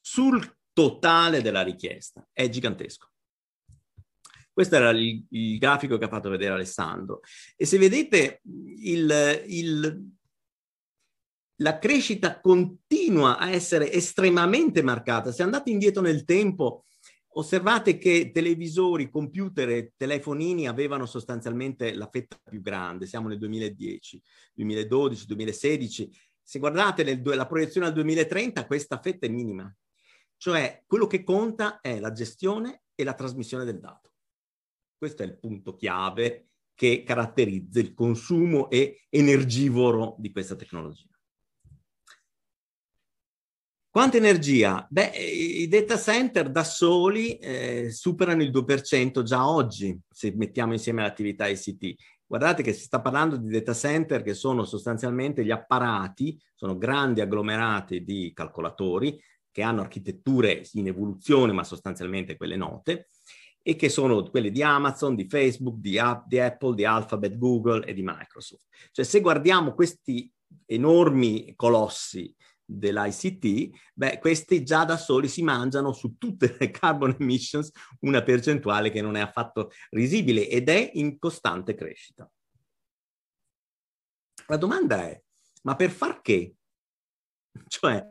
sul totale della richiesta. È gigantesco. Questo era il, il grafico che ha fatto vedere Alessandro. E se vedete il, il, la crescita continua a essere estremamente marcata. Se andate indietro nel tempo, osservate che televisori, computer e telefonini avevano sostanzialmente la fetta più grande, siamo nel 2010, 2012, 2016. Se guardate nel, la proiezione al 2030, questa fetta è minima, cioè, quello che conta è la gestione e la trasmissione del dato. Questo è il punto chiave che caratterizza il consumo e energivoro di questa tecnologia. Quanta energia? Beh, i data center da soli eh, superano il 2% già oggi, se mettiamo insieme l'attività ICT. Guardate che si sta parlando di data center che sono sostanzialmente gli apparati, sono grandi agglomerati di calcolatori che hanno architetture in evoluzione, ma sostanzialmente quelle note, e che sono quelle di Amazon, di Facebook, di, App, di Apple, di Alphabet, Google e di Microsoft. Cioè se guardiamo questi enormi colossi dell'ICT, beh, questi già da soli si mangiano su tutte le carbon emissions una percentuale che non è affatto risibile ed è in costante crescita. La domanda è, ma per far che? Cioè,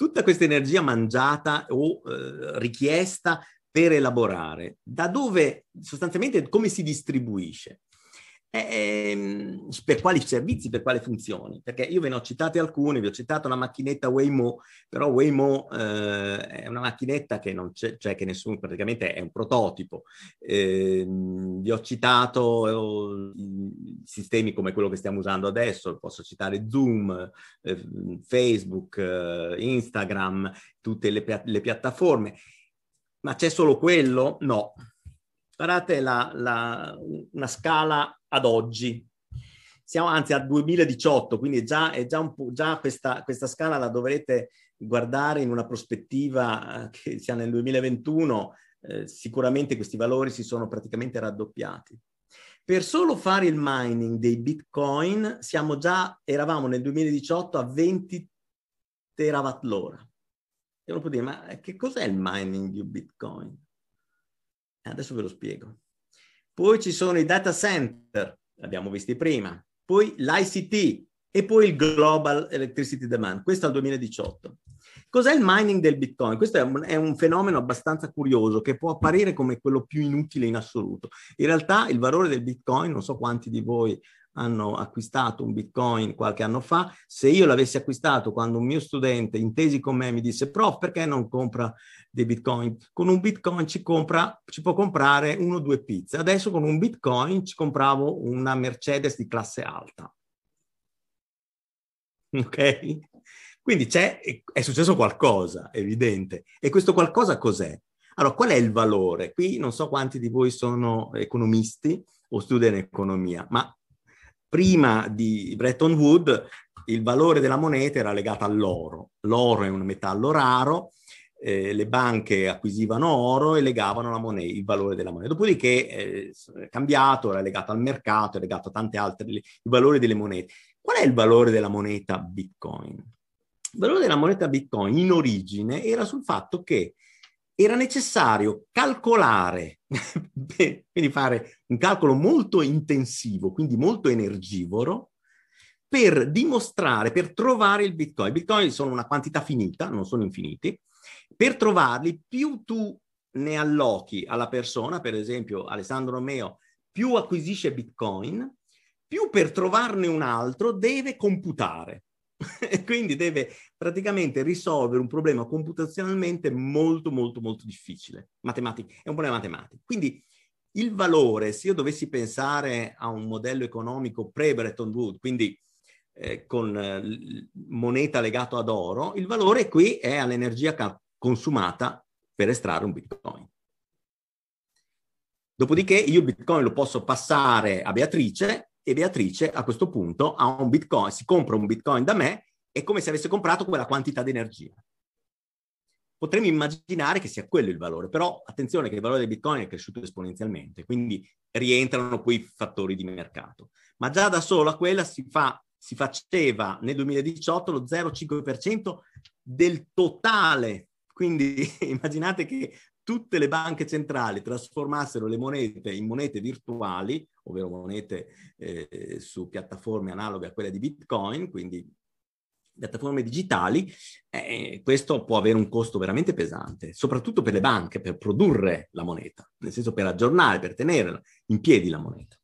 tutta questa energia mangiata o eh, richiesta per elaborare, da dove sostanzialmente come si distribuisce? eh, ehm, per quali servizi, per quali funzioni, perché io ve ne ho citate alcune, vi ho citato la macchinetta Waymo, però Waymo eh, è una macchinetta che non c'è, cioè che nessuno praticamente è un prototipo. Eh, vi ho citato oh, sistemi come quello che stiamo usando adesso, posso citare Zoom, eh, Facebook, eh, Instagram, tutte le, le piattaforme, ma c'è solo quello? No Guardate la, la, una scala ad oggi. Siamo anzi a 2018, quindi è già, è già, già questa, questa, scala la dovrete guardare in una prospettiva eh, che sia nel 2021. Eh, sicuramente questi valori si sono praticamente raddoppiati. Per solo fare il mining dei bitcoin siamo già, eravamo nel 2018 a 20 terawatt l'ora. E uno può dire, ma eh, che cos'è il mining di bitcoin? Eh, adesso ve lo spiego. Poi ci sono i data center, l'abbiamo visti prima, poi l'ICT e poi il Global Electricity Demand. Questo al 2018. Cos'è il mining del Bitcoin? Questo è un, è un, fenomeno abbastanza curioso che può apparire come quello più inutile in assoluto. In realtà il valore del Bitcoin, non so quanti di voi hanno acquistato un bitcoin qualche anno fa, se io l'avessi acquistato quando un mio studente intesi con me mi disse prof perché non compra dei bitcoin? Con un bitcoin ci, compra, ci può comprare uno o due pizze, adesso con un bitcoin ci compravo una Mercedes di classe alta. *laughs* Ok? Quindi è successo qualcosa, evidente. E questo qualcosa cos'è? Allora, qual è il valore? Qui non so quanti di voi sono economisti o studiano economia, ma prima di Bretton Woods il valore della moneta era legato all'oro. L'oro è un metallo raro, eh, le banche acquisivano oro e legavano moneta, il valore della moneta. Dopodiché eh, è cambiato, era legato al mercato, è legato a tante altre, il valore delle monete. Qual è il valore della moneta Bitcoin? Il valore della moneta Bitcoin in origine era sul fatto che era necessario calcolare, *laughs* quindi fare un calcolo molto intensivo, quindi molto energivoro, per dimostrare, per trovare il bitcoin. I bitcoin sono una quantità finita, non sono infiniti. Per trovarli, più tu ne allochi alla persona, per esempio Alessandro Romeo, più acquisisce bitcoin, più per trovarne un altro deve computare. *laughs* e quindi deve praticamente risolvere un problema computazionalmente molto, molto, molto difficile. Matematica, è un problema matematico. Quindi il valore, se io dovessi pensare a un modello economico pre-Bretton Woods, quindi eh, con eh, moneta legata ad oro, il valore qui è all'energia ca- consumata per estrarre un bitcoin. Dopodiché io il bitcoin lo posso passare a Beatrice e Beatrice a questo punto ha un bitcoin, si compra un bitcoin da me, è come se avesse comprato quella quantità di energia. Potremmo immaginare che sia quello il valore, però attenzione che il valore del bitcoin è cresciuto esponenzialmente, quindi rientrano quei fattori di mercato. Ma già da sola quella si, fa, si faceva nel 2018 lo 0,5% del totale. Quindi *laughs* immaginate che tutte le banche centrali trasformassero le monete in monete virtuali ovvero monete eh, su piattaforme analoghe a quelle di Bitcoin, quindi piattaforme digitali, eh, questo può avere un costo veramente pesante, soprattutto per le banche, per produrre la moneta, nel senso per aggiornare, per tenere in piedi la moneta.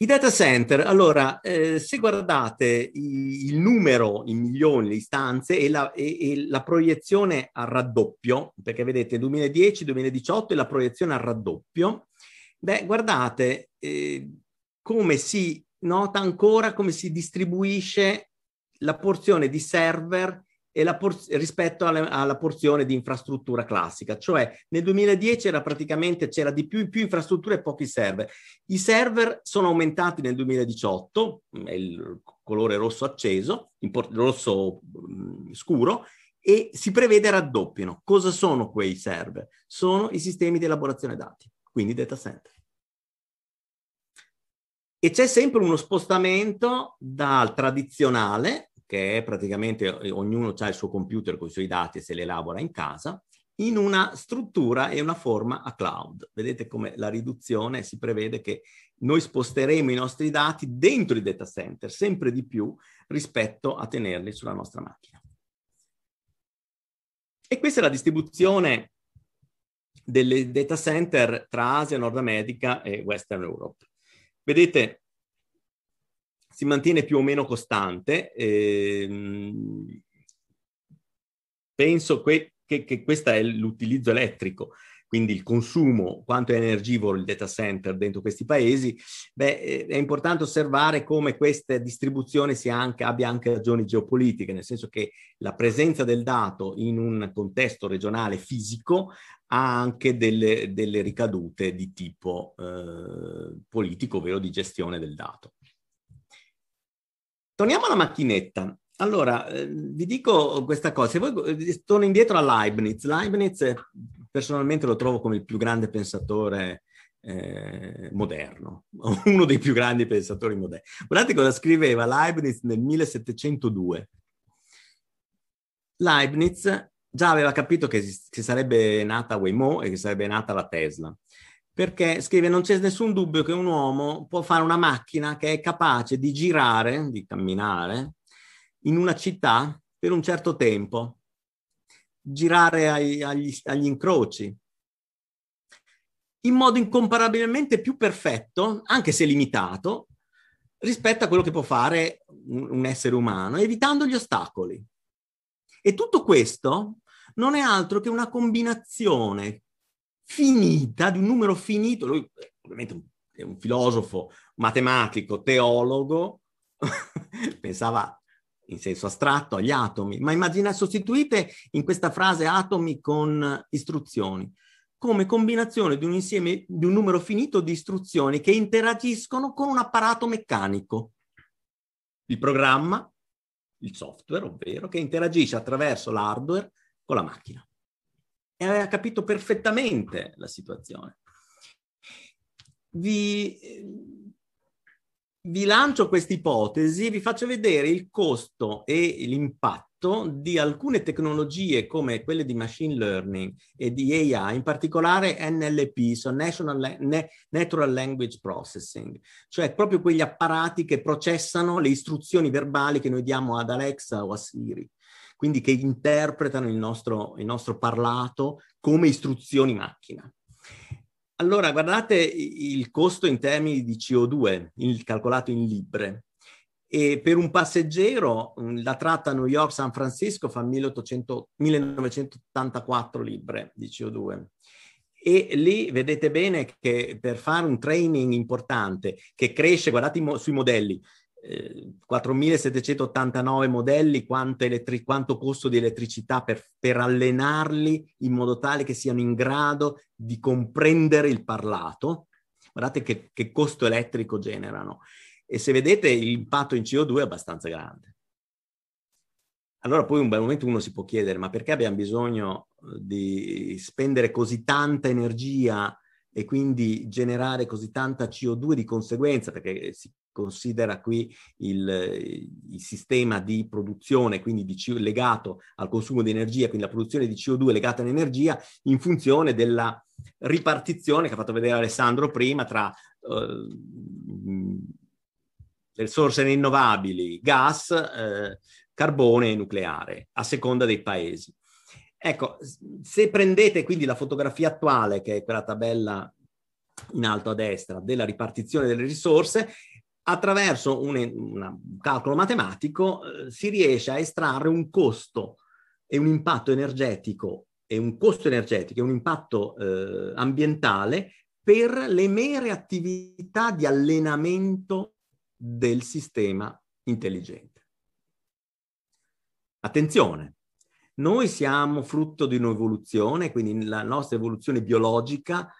I data center, allora, eh, se guardate i, il numero in milioni, di istanze e la, e, e la proiezione al raddoppio, perché vedete 2010-2018 e la proiezione al raddoppio, Beh, guardate eh, come si nota ancora come si distribuisce la porzione di server por- rispetto alla, alla, porzione di infrastruttura classica, cioè nel 2010 era praticamente c'era di più, più infrastrutture e pochi server. I server sono aumentati nel 2018, mm, il colore rosso acceso, import- rosso mh, mm, scuro, e si prevede raddoppino. Cosa sono quei server? Sono i sistemi di elaborazione dati quindi data center. E c'è sempre uno spostamento dal tradizionale, che è praticamente eh, ognuno ha il suo computer con i suoi dati e se li elabora in casa, in una struttura e una forma a cloud. Vedete come la riduzione si prevede che noi sposteremo i nostri dati dentro i data center, sempre di più rispetto a tenerli sulla nostra macchina. E questa è la distribuzione delle data center tra Asia, Nord America e Western Europe. Vedete, si mantiene più o meno costante. Ehm, penso que- che-, che questo è l'utilizzo elettrico quindi il consumo, quanto è energivoro il data center dentro questi paesi, beh, eh, è importante osservare come questa distribuzione anche, abbia anche ragioni geopolitiche, nel senso che la presenza del dato in un contesto regionale fisico ha anche delle, delle ricadute di tipo eh, politico, ovvero di gestione del dato. Torniamo alla macchinetta. Allora, eh, vi dico questa cosa, se voi eh, torno indietro a Leibniz, Leibniz personalmente lo trovo come il più grande pensatore eh, moderno, *laughs* uno dei più grandi pensatori moderni. Guardate cosa scriveva Leibniz nel 1702. Leibniz già aveva capito che, che sarebbe nata Waymo e che sarebbe nata la Tesla perché scrive non c'è nessun dubbio che un uomo può fare una macchina che è capace di girare, di camminare in una città per un certo tempo, girare ai, agli, agli incroci. In modo incomparabilmente più perfetto, anche se limitato, rispetto a quello che può fare un, un essere umano, evitando gli ostacoli. E tutto questo non è altro che una combinazione finita di un numero finito, lui ovviamente è un filosofo, matematico, teologo, *laughs* pensava in senso astratto agli atomi, ma immaginate, sostituite in questa frase atomi con istruzioni come combinazione di un insieme di un numero finito di istruzioni che interagiscono con un apparato meccanico. Il programma, il software, ovvero, che interagisce attraverso l'hardware con la macchina. E aveva capito perfettamente la situazione. Vi, vi lancio questa ipotesi, vi faccio vedere il costo e l'impatto di alcune tecnologie come quelle di machine learning e di AI, in particolare NLP, so National, Natural Language Processing, cioè proprio quegli apparati che processano le istruzioni verbali che noi diamo ad Alexa o a Siri, quindi che interpretano il nostro, il nostro parlato come istruzioni macchina. Allora, guardate il costo in termini di CO2, il, calcolato in libre. E per un passeggero mm, la tratta New York-San Francisco fa 1800, 1984 libre di CO2. E lì vedete bene che per fare un training importante che cresce, guardate sui modelli, 4.789 eh, modelli, elettri- quanto costo di elettricità per, per allenarli in modo tale che siano in grado di comprendere il parlato. Guardate che, che costo elettrico generano. E se vedete l'impatto in CO2 è abbastanza grande. Allora poi un bel momento uno si può chiedere, ma perché abbiamo bisogno eh, di spendere così tanta energia e quindi generare così tanta CO2 di conseguenza? Perché si, considera qui il, eh, il sistema di produzione, quindi di CO, legato al consumo di energia, quindi la produzione di CO2 legata all'energia, in funzione della ripartizione che ha fatto vedere Alessandro prima tra eh, risorse rinnovabili, gas, eh, carbone e nucleare, a seconda dei paesi. Ecco, se prendete quindi la fotografia attuale, che è quella tabella in alto a destra, della ripartizione delle risorse, attraverso un, un calcolo matematico eh, si riesce a estrarre un costo e un impatto energetico e un costo energetico e un impatto eh, ambientale per le mere attività di allenamento del sistema intelligente. Attenzione, noi siamo frutto di un'evoluzione, quindi la nostra evoluzione biologica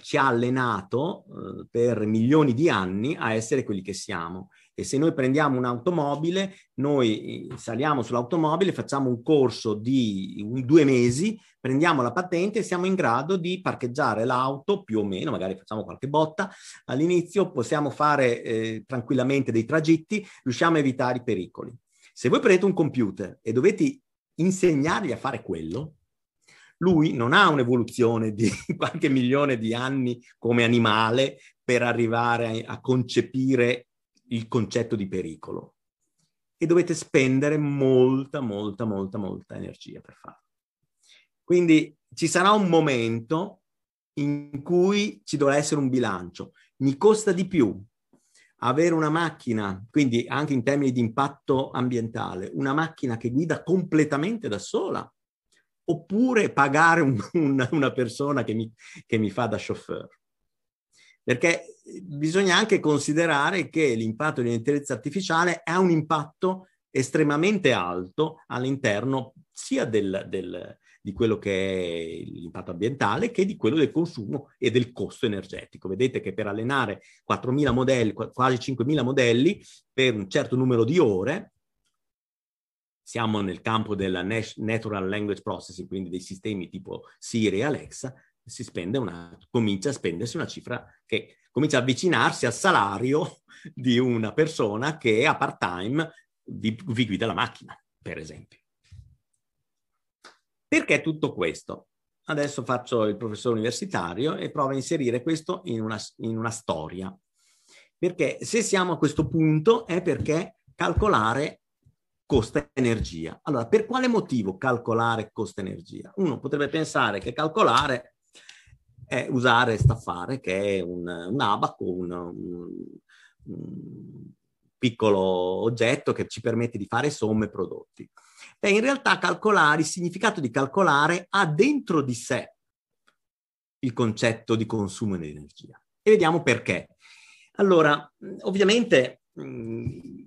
ci ha allenato eh, per milioni di anni a essere quelli che siamo. E se noi prendiamo un'automobile, noi eh, saliamo sull'automobile, facciamo un corso di due mesi, prendiamo la patente e siamo in grado di parcheggiare l'auto più o meno, magari facciamo qualche botta. All'inizio possiamo fare eh, tranquillamente dei tragitti, riusciamo a evitare i pericoli. Se voi prendete un computer e dovete insegnargli a fare quello, lui non ha un'evoluzione di *laughs* qualche milione di anni come animale per arrivare a, a concepire il concetto di pericolo. E dovete spendere molta, molta, molta, molta energia per farlo. Quindi ci sarà un momento in cui ci dovrà essere un bilancio. Mi costa di più avere una macchina, quindi anche in termini di impatto ambientale, una macchina che guida completamente da sola oppure pagare un, *laughs* un, una persona che mi, che mi, fa da chauffeur. Perché eh, bisogna anche considerare che l'impatto dell'intelligenza artificiale ha un impatto estremamente alto all'interno sia del, del, di quello che è l'impatto ambientale che di quello del consumo e del costo energetico. Vedete che per allenare 4.000 modelli, quasi 5.000 modelli per un certo numero di ore, siamo nel campo della natural language processing, quindi dei sistemi tipo Siri e Alexa, si spende una, comincia a spendersi una cifra che comincia a avvicinarsi al salario *laughs* di una persona che a part time vi, vi guida la macchina, per esempio. Perché tutto questo? Adesso faccio il professore universitario e provo a inserire questo in una, in una storia. Perché se siamo a questo punto è perché calcolare costa energia. Allora, per quale motivo calcolare costa energia? Uno potrebbe pensare che calcolare è usare staffare, che è un, un abaco, un, un, un, piccolo oggetto che ci permette di fare somme e prodotti. E in realtà calcolare, il significato di calcolare ha dentro di sé il concetto di consumo di energia. E vediamo perché. Allora, ovviamente mh,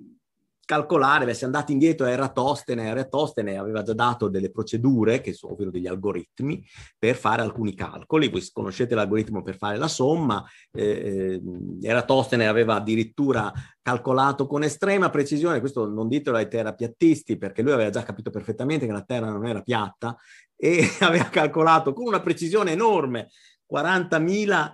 calcolare, beh, se andate indietro era Tostene, era Tostene, aveva già dato delle procedure, che sono, ovvero degli algoritmi, per fare alcuni calcoli. Voi conoscete l'algoritmo per fare la somma, eh, eh Tostene, aveva addirittura calcolato con estrema precisione, questo non ditelo ai terapiattisti, perché lui aveva già capito perfettamente che la Terra non era piatta, e *laughs* aveva calcolato con una precisione enorme 40.000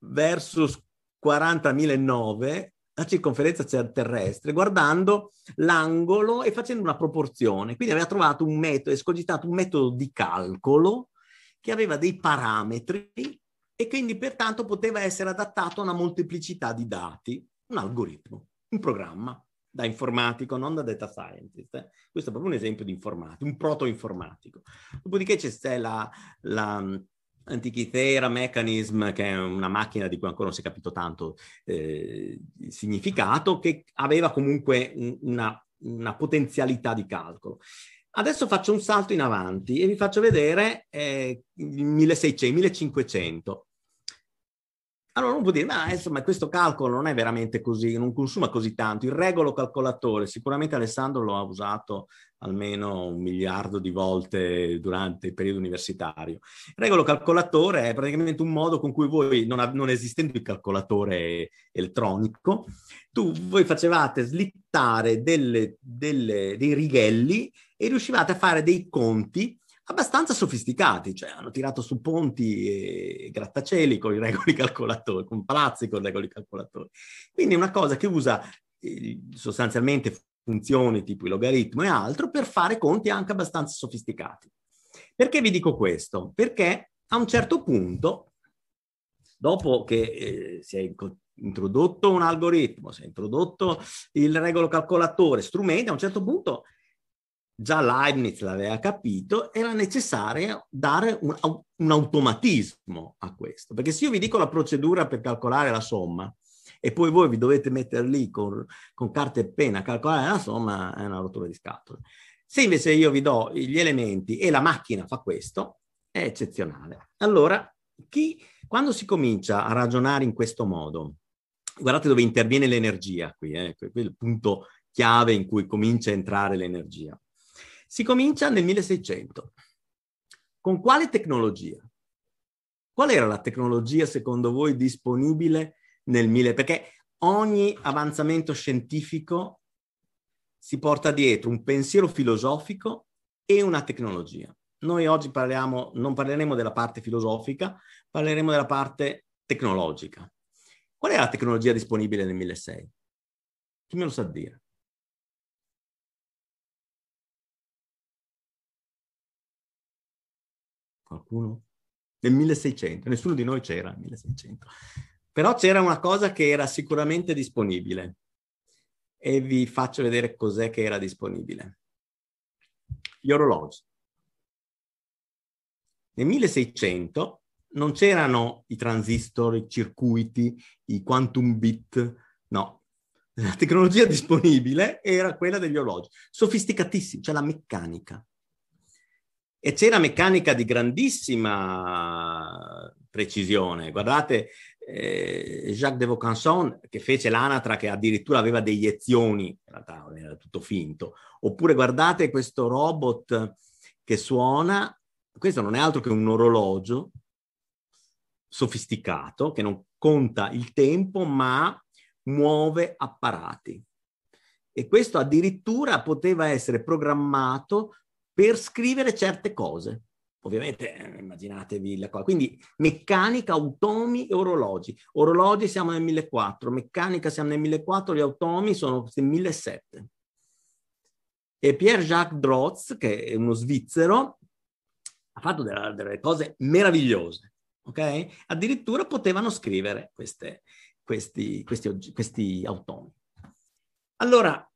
versus 40.009 la circonferenza terrestre guardando l'angolo e facendo una proporzione. Quindi aveva trovato un metodo, escogitato un metodo di calcolo che aveva dei parametri e quindi pertanto poteva essere adattato a una molteplicità di dati, un algoritmo, un programma da informatico, non da data scientist. Eh. Questo è proprio un esempio di informatico, un proto-informatico. Dopodiché c'è la, la Antichithera Mechanism, che è una macchina di cui ancora non si è capito tanto eh, il significato, che aveva comunque una, una, potenzialità di calcolo. Adesso faccio un salto in avanti e vi faccio vedere eh, il 1600, 1500. Allora uno può dire, ma insomma questo calcolo non è veramente così, non consuma così tanto. Il regolo calcolatore, sicuramente Alessandro lo ha usato almeno un miliardo di volte durante il periodo universitario. Regolo calcolatore è praticamente un modo con cui voi, non, non esistendo il calcolatore elettronico, tu, voi facevate slittare delle, delle, dei righelli e riuscivate a fare dei conti abbastanza sofisticati, cioè hanno tirato su ponti e grattacieli con i regoli *laughs* calcolatori, con palazzi con i regoli calcolatori. Quindi è una cosa che usa sostanzialmente funzioni tipo il logaritmo e altro per fare conti anche abbastanza sofisticati. Perché vi dico questo? Perché a un certo punto, dopo che eh, si è introdotto un algoritmo, si è introdotto il regolo calcolatore, strumenti, a un certo punto già Leibniz l'aveva capito, era necessario dare un, un automatismo a questo. Perché se io vi dico la procedura per calcolare la somma, e poi voi vi dovete mettere lì con, con carta e penna a calcolare la ah, somma, è una rottura di scatole. Se invece io vi do gli elementi e la macchina fa questo, è eccezionale. Allora, chi, quando si comincia a ragionare in questo modo, guardate dove interviene l'energia qui, eh, qui è il punto chiave in cui comincia a entrare l'energia. Si comincia nel 1600. Con quale tecnologia? Qual era la tecnologia secondo voi disponibile nel mille, perché ogni avanzamento scientifico si porta dietro un pensiero filosofico e una tecnologia. Noi oggi parliamo, non parleremo della parte filosofica, parleremo della parte tecnologica. Qual è la tecnologia disponibile nel 1600? Chi me lo sa dire? Qualcuno? Nel 1600, nessuno di noi c'era nel 1600. Però c'era una cosa che era sicuramente disponibile e vi faccio vedere cos'è che era disponibile. Gli orologi. Nel 1600 non c'erano i transistor, i circuiti, i quantum bit, no. La tecnologia disponibile era quella degli orologi, sofisticatissimi, cioè la meccanica. E c'era meccanica di grandissima precisione. Guardate, eh, Jacques de Vaucanson che fece l'anatra che addirittura aveva degli ezioni, in realtà era tutto finto, oppure guardate questo robot che suona, questo non è altro che un orologio sofisticato che non conta il tempo ma muove apparati. E questo addirittura poteva essere programmato per scrivere certe cose. Ovviamente eh, immaginatevi la cosa. Quindi meccanica, automi e orologi. Orologi siamo nel 1004, meccanica siamo nel 1004, gli automi sono nel 1007. E Pierre-Jacques Drotz, che è uno svizzero, ha fatto delle, delle cose meravigliose, okay? Addirittura potevano scrivere queste, questi, questi, questi automi. Allora,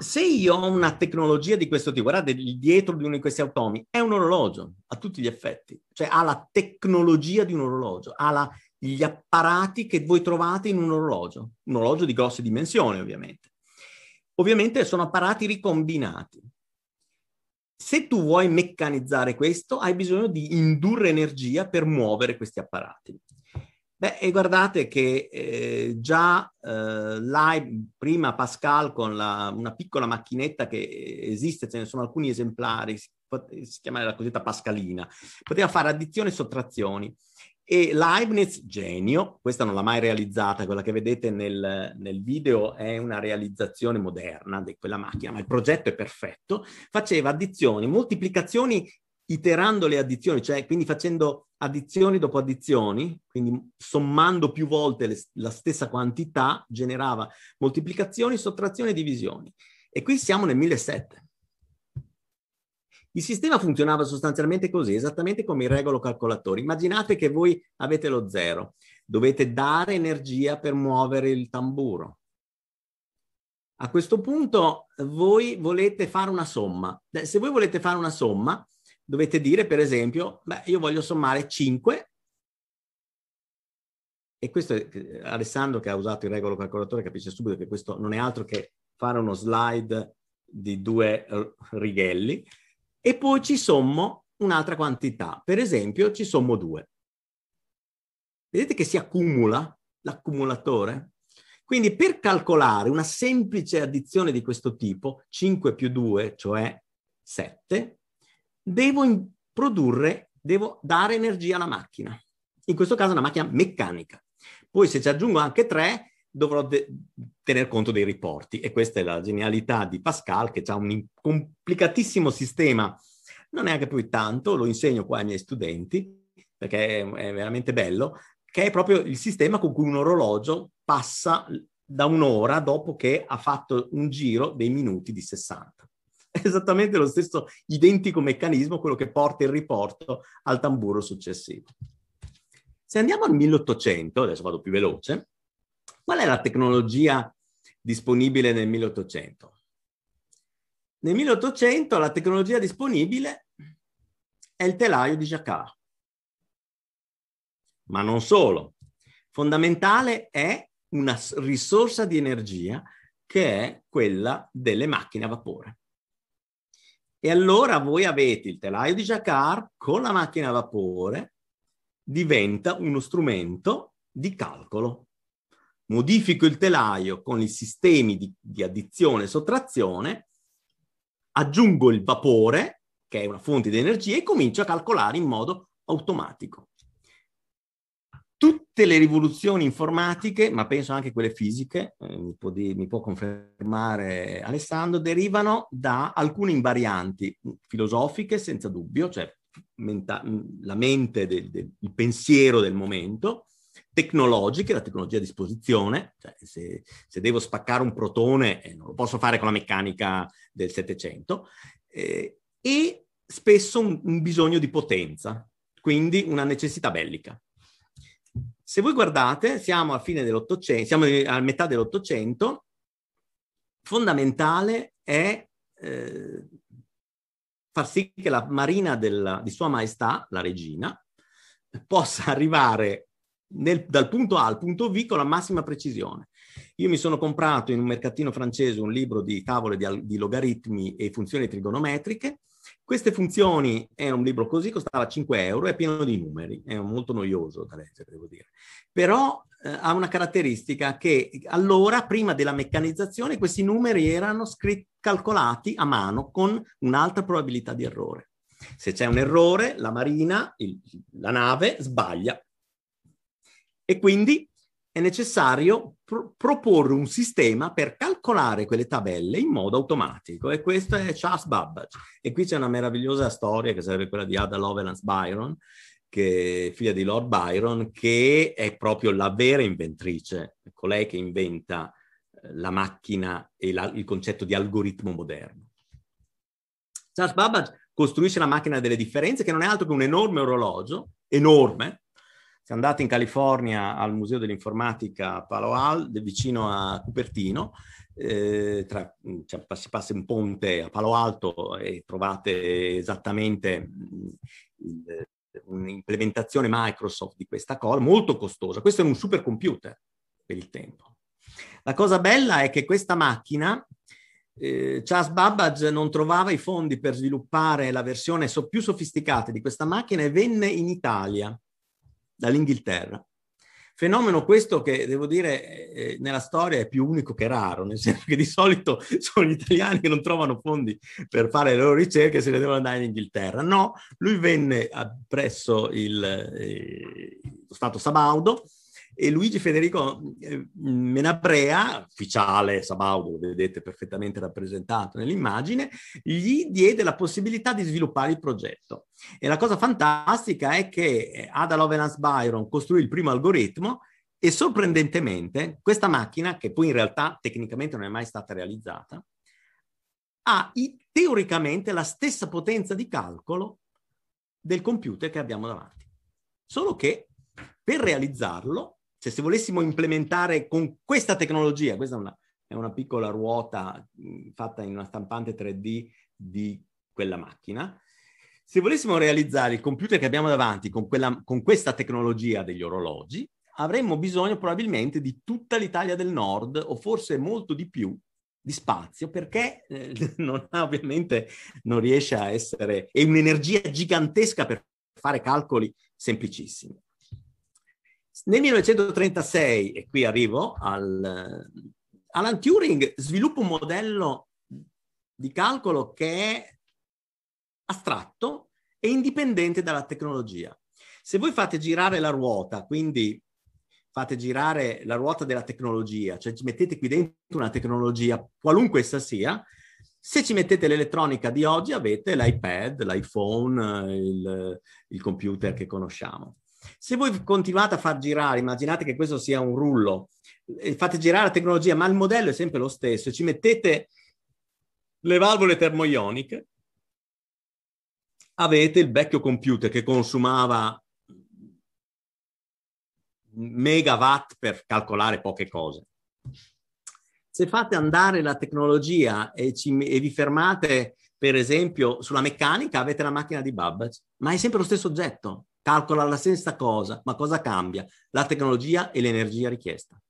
se io ho una tecnologia di questo tipo, guardate il dietro di uno di questi automi è un orologio a tutti gli effetti, cioè ha la tecnologia di un orologio, ha la, gli apparati che voi trovate in un orologio, un orologio di grosse dimensioni ovviamente. Ovviamente sono apparati ricombinati. Se tu vuoi meccanizzare questo, hai bisogno di indurre energia per muovere questi apparati. Beh, e guardate che eh, già eh, live, prima Pascal con la, una piccola macchinetta che eh, esiste, ce ne sono alcuni esemplari, si, si chiama la cosiddetta Pascalina, poteva fare addizioni e sottrazioni. E Leibniz, genio, questa non l'ha mai realizzata, quella che vedete nel, nel video è una realizzazione moderna di quella macchina, ma il progetto è perfetto, faceva addizioni, moltiplicazioni iterando le addizioni, cioè quindi facendo addizioni dopo addizioni, quindi sommando più volte le, la stessa quantità, generava moltiplicazioni, sottrazioni e divisioni. E qui siamo nel 1007. Il sistema funzionava sostanzialmente così, esattamente come il regolo calcolatore. Immaginate che voi avete lo zero, dovete dare energia per muovere il tamburo. A questo punto voi volete fare una somma. Se voi volete fare una somma, dovete dire, per esempio, beh, io voglio sommare 5 e questo è, eh, Alessandro che ha usato il regolo calcolatore capisce subito che questo non è altro che fare uno slide di due eh, righelli e poi ci sommo un'altra quantità, per esempio ci sommo 2. Vedete che si accumula l'accumulatore? Quindi per calcolare una semplice addizione di questo tipo, 5 più 2, cioè 7, devo produrre, devo dare energia alla macchina. In questo caso è una macchina meccanica. Poi se ci aggiungo anche tre, dovrò de- tener conto dei riporti. E questa è la genialità di Pascal, che ha un complicatissimo sistema. Non è anche più tanto, lo insegno qua ai miei studenti, perché è veramente bello, che è proprio il sistema con cui un orologio passa da un'ora dopo che ha fatto un giro dei minuti di 60. *laughs* esattamente lo stesso identico meccanismo, quello che porta il riporto al tamburo successivo. Se andiamo al 1800, adesso vado più veloce, qual è la tecnologia disponibile nel 1800? Nel 1800 la tecnologia disponibile è il telaio di Jacquard. Ma non solo. Fondamentale è una risorsa di energia che è quella delle macchine a vapore. E allora voi avete il telaio di Jacquard con la macchina a vapore, diventa uno strumento di calcolo. Modifico il telaio con i sistemi di, di addizione e sottrazione, aggiungo il vapore, che è una fonte di energia, e comincio a calcolare in modo automatico tutte le rivoluzioni informatiche, ma penso anche quelle fisiche, eh, mi, può di, mi, può confermare Alessandro, derivano da alcune invarianti filosofiche, senza dubbio, cioè menta- la mente, del, del, il pensiero del momento, tecnologiche, la tecnologia a disposizione, cioè se, se, devo spaccare un protone eh, non lo posso fare con la meccanica del Settecento, eh, e spesso un, un bisogno di potenza, quindi una necessità bellica. Se voi guardate, siamo a fine dell'Ottocento, siamo a metà dell'Ottocento, fondamentale è eh, far sì che la marina della, di Sua Maestà, la regina, possa arrivare nel, dal punto A al punto V con la massima precisione. Io mi sono comprato in un mercatino francese un libro di tavole di, di logaritmi e funzioni trigonometriche queste funzioni è un libro così, costava 5 euro, è pieno di numeri, è molto noioso da leggere, devo dire. Però eh, ha una caratteristica che allora, prima della meccanizzazione, questi numeri erano scritti, calcolati a mano con un'alta probabilità di errore. Se c'è un errore, la marina, il, la nave, sbaglia. E quindi è necessario pr- proporre un sistema per calcolare quelle tabelle in modo automatico e questo è Charles Babbage e qui c'è una meravigliosa storia che sarebbe quella di Ada Lovelace Byron che, figlia di Lord Byron che è proprio la vera inventrice colei che inventa eh, la macchina e la, il concetto di algoritmo moderno Charles Babbage costruisce la macchina delle differenze che non è altro che un enorme orologio enorme se andate in California al Museo dell'Informatica a Palo Alto, vicino a Cupertino, eh, tra, cioè, si passa un ponte a Palo Alto e trovate esattamente mm, il, un'implementazione Microsoft di questa cosa, molto costosa. Questo era un supercomputer per il tempo. La cosa bella è che questa macchina, eh, Charles Babbage non trovava i fondi per sviluppare la versione so- più sofisticata di questa macchina e venne in Italia dall'Inghilterra. Fenomeno questo che devo dire eh, eh, nella storia è più unico che raro, nel senso che di solito *laughs* sono gli italiani che non trovano fondi per fare le loro ricerche se ne devono andare in Inghilterra. No, lui venne presso il, eh, lo Stato Sabaudo e Luigi Federico mm, eh, Menabrea, ufficiale Sabaudo, lo vedete perfettamente rappresentato nell'immagine, gli diede la possibilità di sviluppare il progetto. E la cosa fantastica è che eh, Ada Lovelace Byron costruì il primo algoritmo e sorprendentemente questa macchina, che poi in realtà tecnicamente non è mai stata realizzata, ha teoricamente la stessa potenza di calcolo del computer che abbiamo davanti. Solo che per realizzarlo cioè, se volessimo implementare con questa tecnologia, questa è una, è una piccola ruota mm, fatta in una stampante 3D di quella macchina, se volessimo realizzare il computer che abbiamo davanti con, quella, con questa tecnologia degli orologi, avremmo bisogno probabilmente di tutta l'Italia del Nord o forse molto di più di spazio perché eh, *laughs* non ha, ovviamente non riesce a essere è un'energia gigantesca per fare calcoli semplicissimi. Nel 1936, e qui arrivo, al, Alan Turing sviluppa un modello di calcolo che è astratto e indipendente dalla tecnologia. Se voi fate girare la ruota, quindi fate girare la ruota della tecnologia, cioè ci mettete qui dentro una tecnologia, qualunque essa sia, se ci mettete l'elettronica di oggi avete l'iPad, l'iPhone, il, il computer che conosciamo. Se voi continuate a far girare, immaginate che questo sia un rullo, fate girare la tecnologia, ma il modello è sempre lo stesso, ci mettete le valvole termoioniche, avete il vecchio computer che consumava megawatt per calcolare poche cose. Se fate andare la tecnologia e, ci, e vi fermate, per esempio, sulla meccanica, avete la macchina di Babbage, ma è sempre lo stesso oggetto. Calcola la stessa cosa, ma cosa cambia? La tecnologia e l'energia richiesta.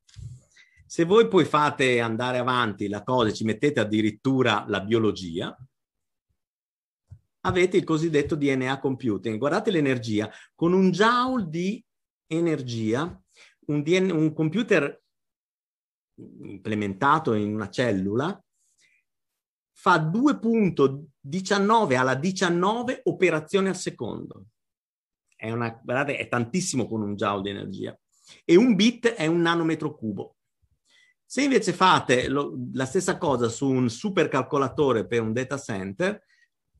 Se voi poi fate andare avanti la cosa e ci mettete addirittura la biologia, avete il cosiddetto DNA computing. Guardate l'energia, con un joule di energia, un, DNA, un computer implementato in una cellula fa 2.19 alla 19 operazioni al secondo è, una, guardate, è tantissimo con un joule di energia, e un bit è un nanometro cubo. Se invece fate lo, la stessa cosa su un supercalcolatore per un data center,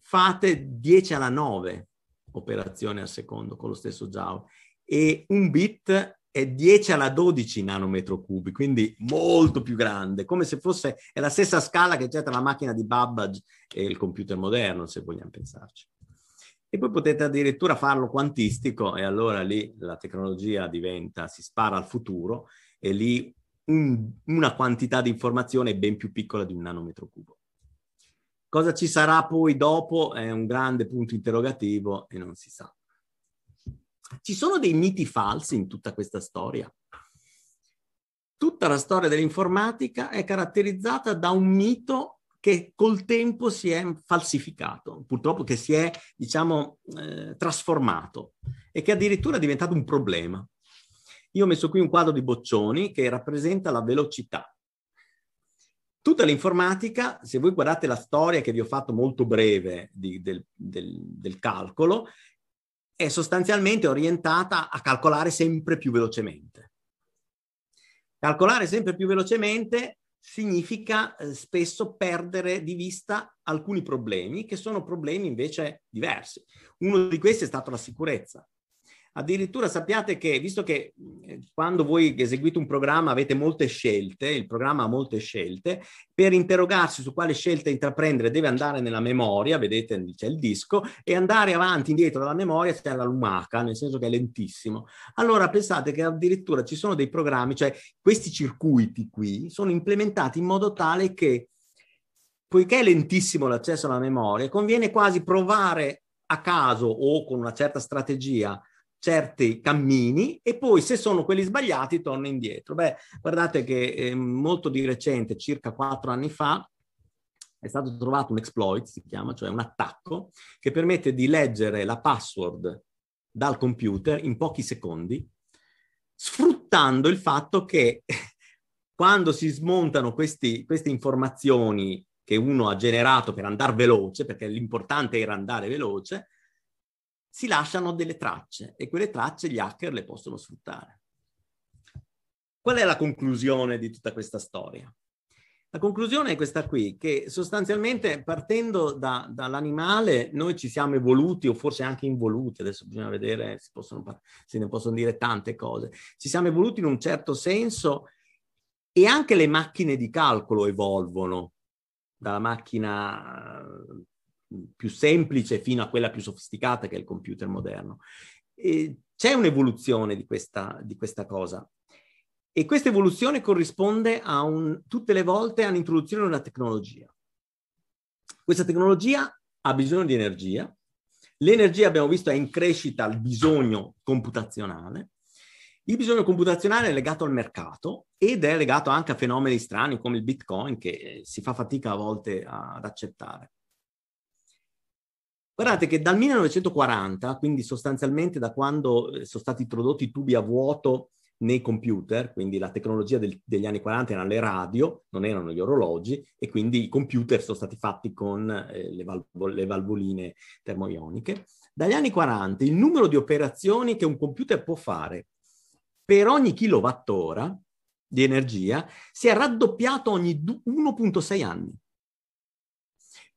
fate 10 alla 9 operazioni al secondo con lo stesso joule e un bit è 10 alla 12 nanometro cubi, quindi molto più grande, come se fosse la stessa scala che c'è tra la macchina di Babbage e il computer moderno, se vogliamo pensarci e poi potete addirittura farlo quantistico e allora lì la tecnologia diventa, si spara al futuro e lì un, una quantità di informazione è ben più piccola di un nanometro cubo. Cosa ci sarà poi dopo è un grande punto interrogativo e non si sa. Ci sono dei miti falsi in tutta questa storia? Tutta la storia dell'informatica è caratterizzata da un mito che col tempo si è falsificato, purtroppo che si è, diciamo, eh, trasformato e che addirittura è diventato un problema. Io ho messo qui un quadro di Boccioni che rappresenta la velocità. Tutta l'informatica, se voi guardate la storia che vi ho fatto molto breve di, del, del, del calcolo, è sostanzialmente orientata a calcolare sempre più velocemente. Calcolare sempre più velocemente significa eh, spesso perdere di vista alcuni problemi che sono problemi invece diversi. Uno di questi è stato la sicurezza. Addirittura sappiate che, visto che eh, quando voi eseguite un programma avete molte scelte, il programma ha molte scelte, per interrogarsi su quale scelta intraprendere deve andare nella memoria, vedete c'è il disco, e andare avanti, indietro dalla memoria c'è la lumaca, nel senso che è lentissimo. Allora pensate che addirittura ci sono dei programmi, cioè questi circuiti qui sono implementati in modo tale che poiché è lentissimo l'accesso alla memoria, conviene quasi provare a caso o con una certa strategia certi cammini e poi se sono quelli sbagliati torna indietro. Beh, guardate che eh, molto di recente, circa quattro anni fa, è stato trovato un exploit, si chiama, cioè un attacco, che permette di leggere la password dal computer in pochi secondi, sfruttando il fatto che *laughs* quando si smontano questi, queste informazioni che uno ha generato per andare veloce, perché l'importante era andare veloce, si lasciano delle tracce e quelle tracce gli hacker le possono sfruttare. Qual è la conclusione di tutta questa storia? La conclusione è questa qui, che sostanzialmente partendo da, dall'animale noi ci siamo evoluti o forse anche involuti, adesso bisogna vedere, si possono, se ne possono dire tante cose, ci siamo evoluti in un certo senso e anche le macchine di calcolo evolvono, dalla macchina più semplice fino a quella più sofisticata che è il computer moderno. E c'è un'evoluzione di questa, di questa cosa e questa evoluzione corrisponde a un, tutte le volte all'introduzione di una tecnologia. Questa tecnologia ha bisogno di energia, l'energia abbiamo visto è in crescita al bisogno computazionale, il bisogno computazionale è legato al mercato ed è legato anche a fenomeni strani come il bitcoin che si fa fatica a volte ad accettare. Guardate che dal 1940, quindi sostanzialmente da quando eh, sono stati introdotti i tubi a vuoto nei computer, quindi la tecnologia del, degli anni 40 erano le radio, non erano gli orologi, e quindi i computer sono stati fatti con eh, le, valvo, le, valvoline termoioniche. Dagli anni 40 il numero di operazioni che un computer può fare per ogni kilowattora di energia si è raddoppiato ogni 1.6 anni.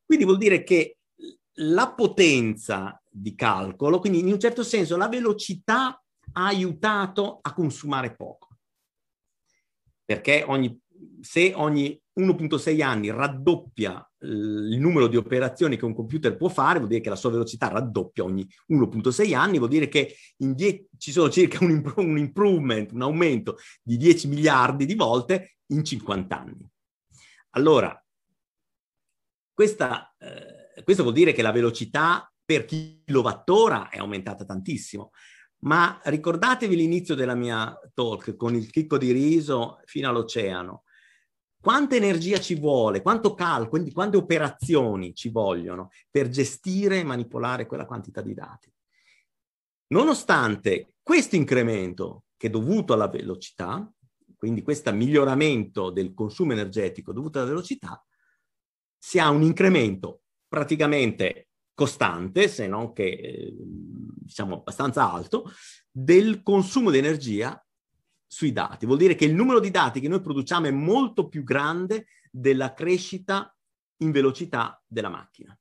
Quindi vuol dire che la potenza di calcolo, quindi in un certo senso la velocità ha aiutato a consumare poco. Perché ogni, se ogni 1.6 anni raddoppia eh, il numero di operazioni che un computer può fare, vuol dire che la sua velocità raddoppia ogni 1.6 anni, vuol dire che die- ci sono circa un, imp- un, improvement, un aumento di 10 miliardi di volte in 50 anni. Allora, questa... Eh, questo vuol dire che la velocità per kilowattora è aumentata tantissimo. Ma ricordatevi l'inizio della mia talk con il chicco di riso fino all'oceano. Quanta energia ci vuole, quanto calcolo, quindi quante operazioni ci vogliono per gestire e manipolare quella quantità di dati. Nonostante questo incremento, che è dovuto alla velocità, quindi questo miglioramento del consumo energetico dovuto alla velocità, si ha un incremento praticamente costante, se non che eh, diciamo abbastanza alto, del consumo di energia sui dati. Vuol dire che il numero di dati che noi produciamo è molto più grande della crescita in velocità della macchina.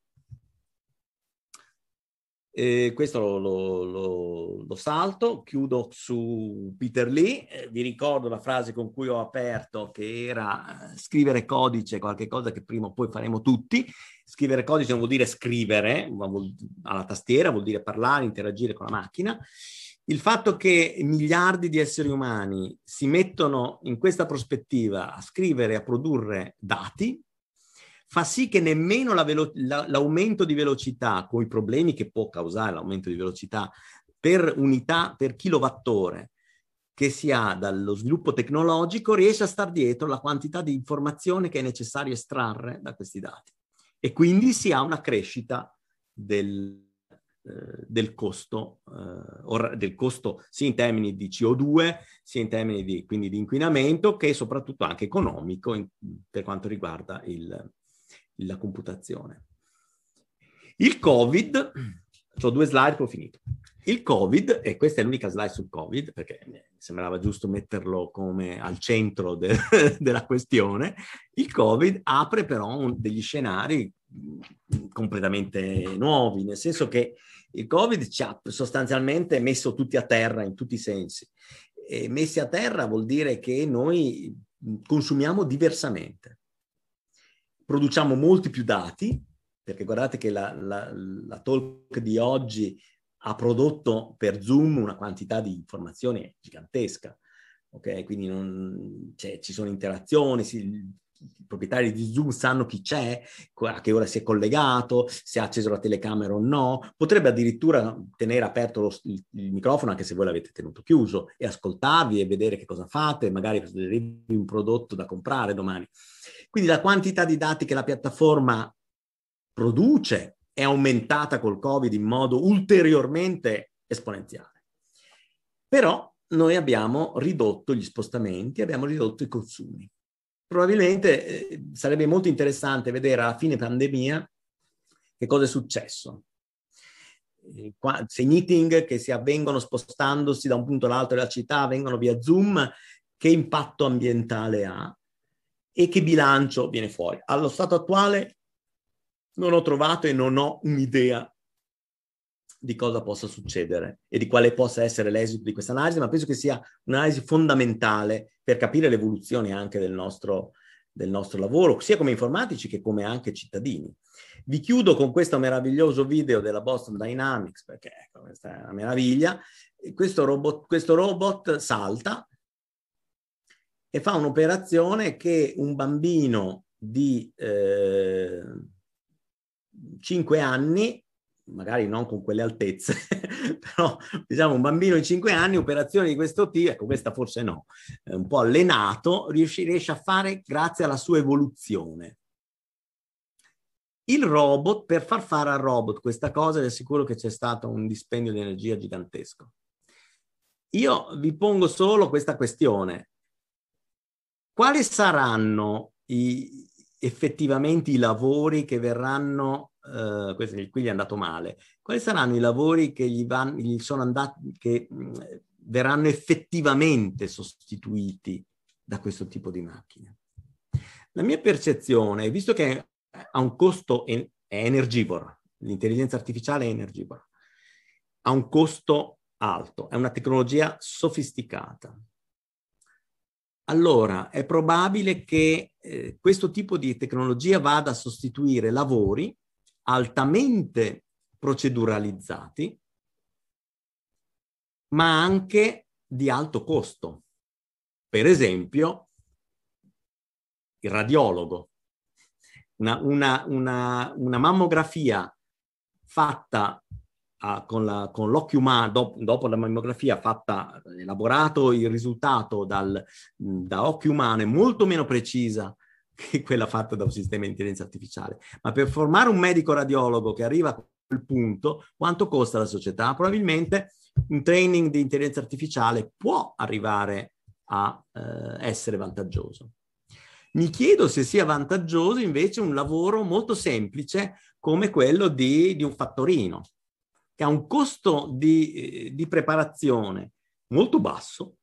E questo lo, lo, lo, lo, salto, chiudo su Peter Lee, eh, vi ricordo la frase con cui ho aperto che era eh, scrivere codice, qualcosa che prima o poi faremo tutti. Scrivere codice non vuol dire scrivere ma vuol, alla tastiera, vuol dire parlare, interagire con la macchina. Il fatto che miliardi di esseri umani si mettono in questa prospettiva a scrivere, a produrre dati, fa sì che nemmeno la velo- la, l'aumento di velocità, con i problemi che può causare l'aumento di velocità per unità, per kilowattore, che si ha dallo sviluppo tecnologico riesce a star dietro la quantità di informazione che è necessario estrarre da questi dati. E quindi si ha una crescita del, eh, del costo, eh, or, del costo sia in termini di CO2, sia in termini di, quindi di inquinamento, che soprattutto anche economico in, per quanto riguarda il, la computazione. Il Covid, ho due slide poi ho finito. Il Covid, e questa è l'unica slide sul Covid, perché mi sembrava giusto metterlo come al centro de- *laughs* della questione, il Covid apre però un, degli scenari mm, completamente nuovi, nel senso che il Covid ci ha sostanzialmente messo tutti a terra in tutti i sensi. E messi a terra vuol dire che noi mm, consumiamo diversamente produciamo molti più dati, perché guardate che la, la, la talk di oggi ha prodotto per Zoom una quantità di informazioni gigantesca. ok? Quindi non, cioè, ci sono interazioni, si, i proprietari di Zoom sanno chi c'è, a che ora si è collegato, se ha acceso la telecamera o no. Potrebbe addirittura tenere aperto lo, il, il, microfono anche se voi l'avete tenuto chiuso e ascoltarvi e vedere che cosa fate, magari un prodotto da comprare domani. Quindi la quantità di dati che la piattaforma produce è aumentata col Covid in modo ulteriormente esponenziale. Però noi abbiamo ridotto gli spostamenti, abbiamo ridotto i consumi. Probabilmente eh, sarebbe molto interessante vedere alla fine pandemia che cosa è successo. Eh, qua, se i meeting che si avvengono spostandosi da un punto all'altro della città avvengono via Zoom, che impatto ambientale ha? e che bilancio viene fuori. Allo stato attuale non ho trovato e non ho un'idea di cosa possa succedere e di quale possa essere l'esito di questa analisi, ma penso che sia un'analisi fondamentale per capire l'evoluzione anche del nostro, del nostro lavoro, sia come informatici che come anche cittadini. Vi chiudo con questo meraviglioso video della Boston Dynamics, perché ecco, questa è una meraviglia. Questo robot, questo robot salta e fa un'operazione che un bambino di eh, 5 anni, magari non con quelle altezze, *laughs* però diciamo un bambino di 5 anni, operazioni di questo tipo, ecco questa forse no, un po' allenato, riesce, riesce a fare grazie alla sua evoluzione. Il robot, per far fare al robot questa cosa, vi assicuro che c'è stato un dispendio di energia gigantesco. Io vi pongo solo questa questione, quali saranno i, effettivamente i lavori che verranno, eh, questo, qui gli è andato male, quali saranno i lavori che gli, van, gli sono andati, che mh, verranno effettivamente sostituiti da questo tipo di macchine? La mia percezione, visto che ha un costo, è energivora, l'intelligenza artificiale è energivora, ha un costo alto, è una tecnologia sofisticata, allora è probabile che eh, questo tipo di tecnologia vada a sostituire lavori altamente proceduralizzati, ma anche di alto costo. Per esempio, il radiologo. Una, una, una, una mammografia fatta a, con, la, con, l'occhio umano, do, dopo la mammografia fatta, elaborato il risultato dal, da occhio umano, è molto meno precisa *laughs* che quella fatta da un sistema di intelligenza artificiale. Ma per formare un medico radiologo che arriva a quel punto, quanto costa la società? Probabilmente un training di intelligenza artificiale può arrivare a eh, essere vantaggioso. Mi chiedo se sia vantaggioso invece un lavoro molto semplice come quello di, di un fattorino, che ha un costo di, eh, di preparazione molto basso,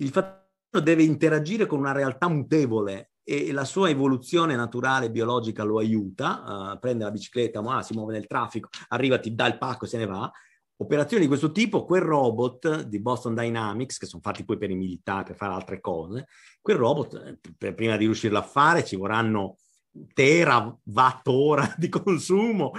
il fattore deve interagire con una realtà mutevole e la sua evoluzione naturale e biologica lo aiuta, uh, prende la bicicletta, ma si muove nel traffico, arriva, ti dà il pacco e se ne va. Operazioni di questo tipo, quel robot di Boston Dynamics, che sono fatti poi per i militari, per fare altre cose, quel robot, eh, per, prima di riuscirlo a fare, ci vorranno terawatt ora *laughs* di consumo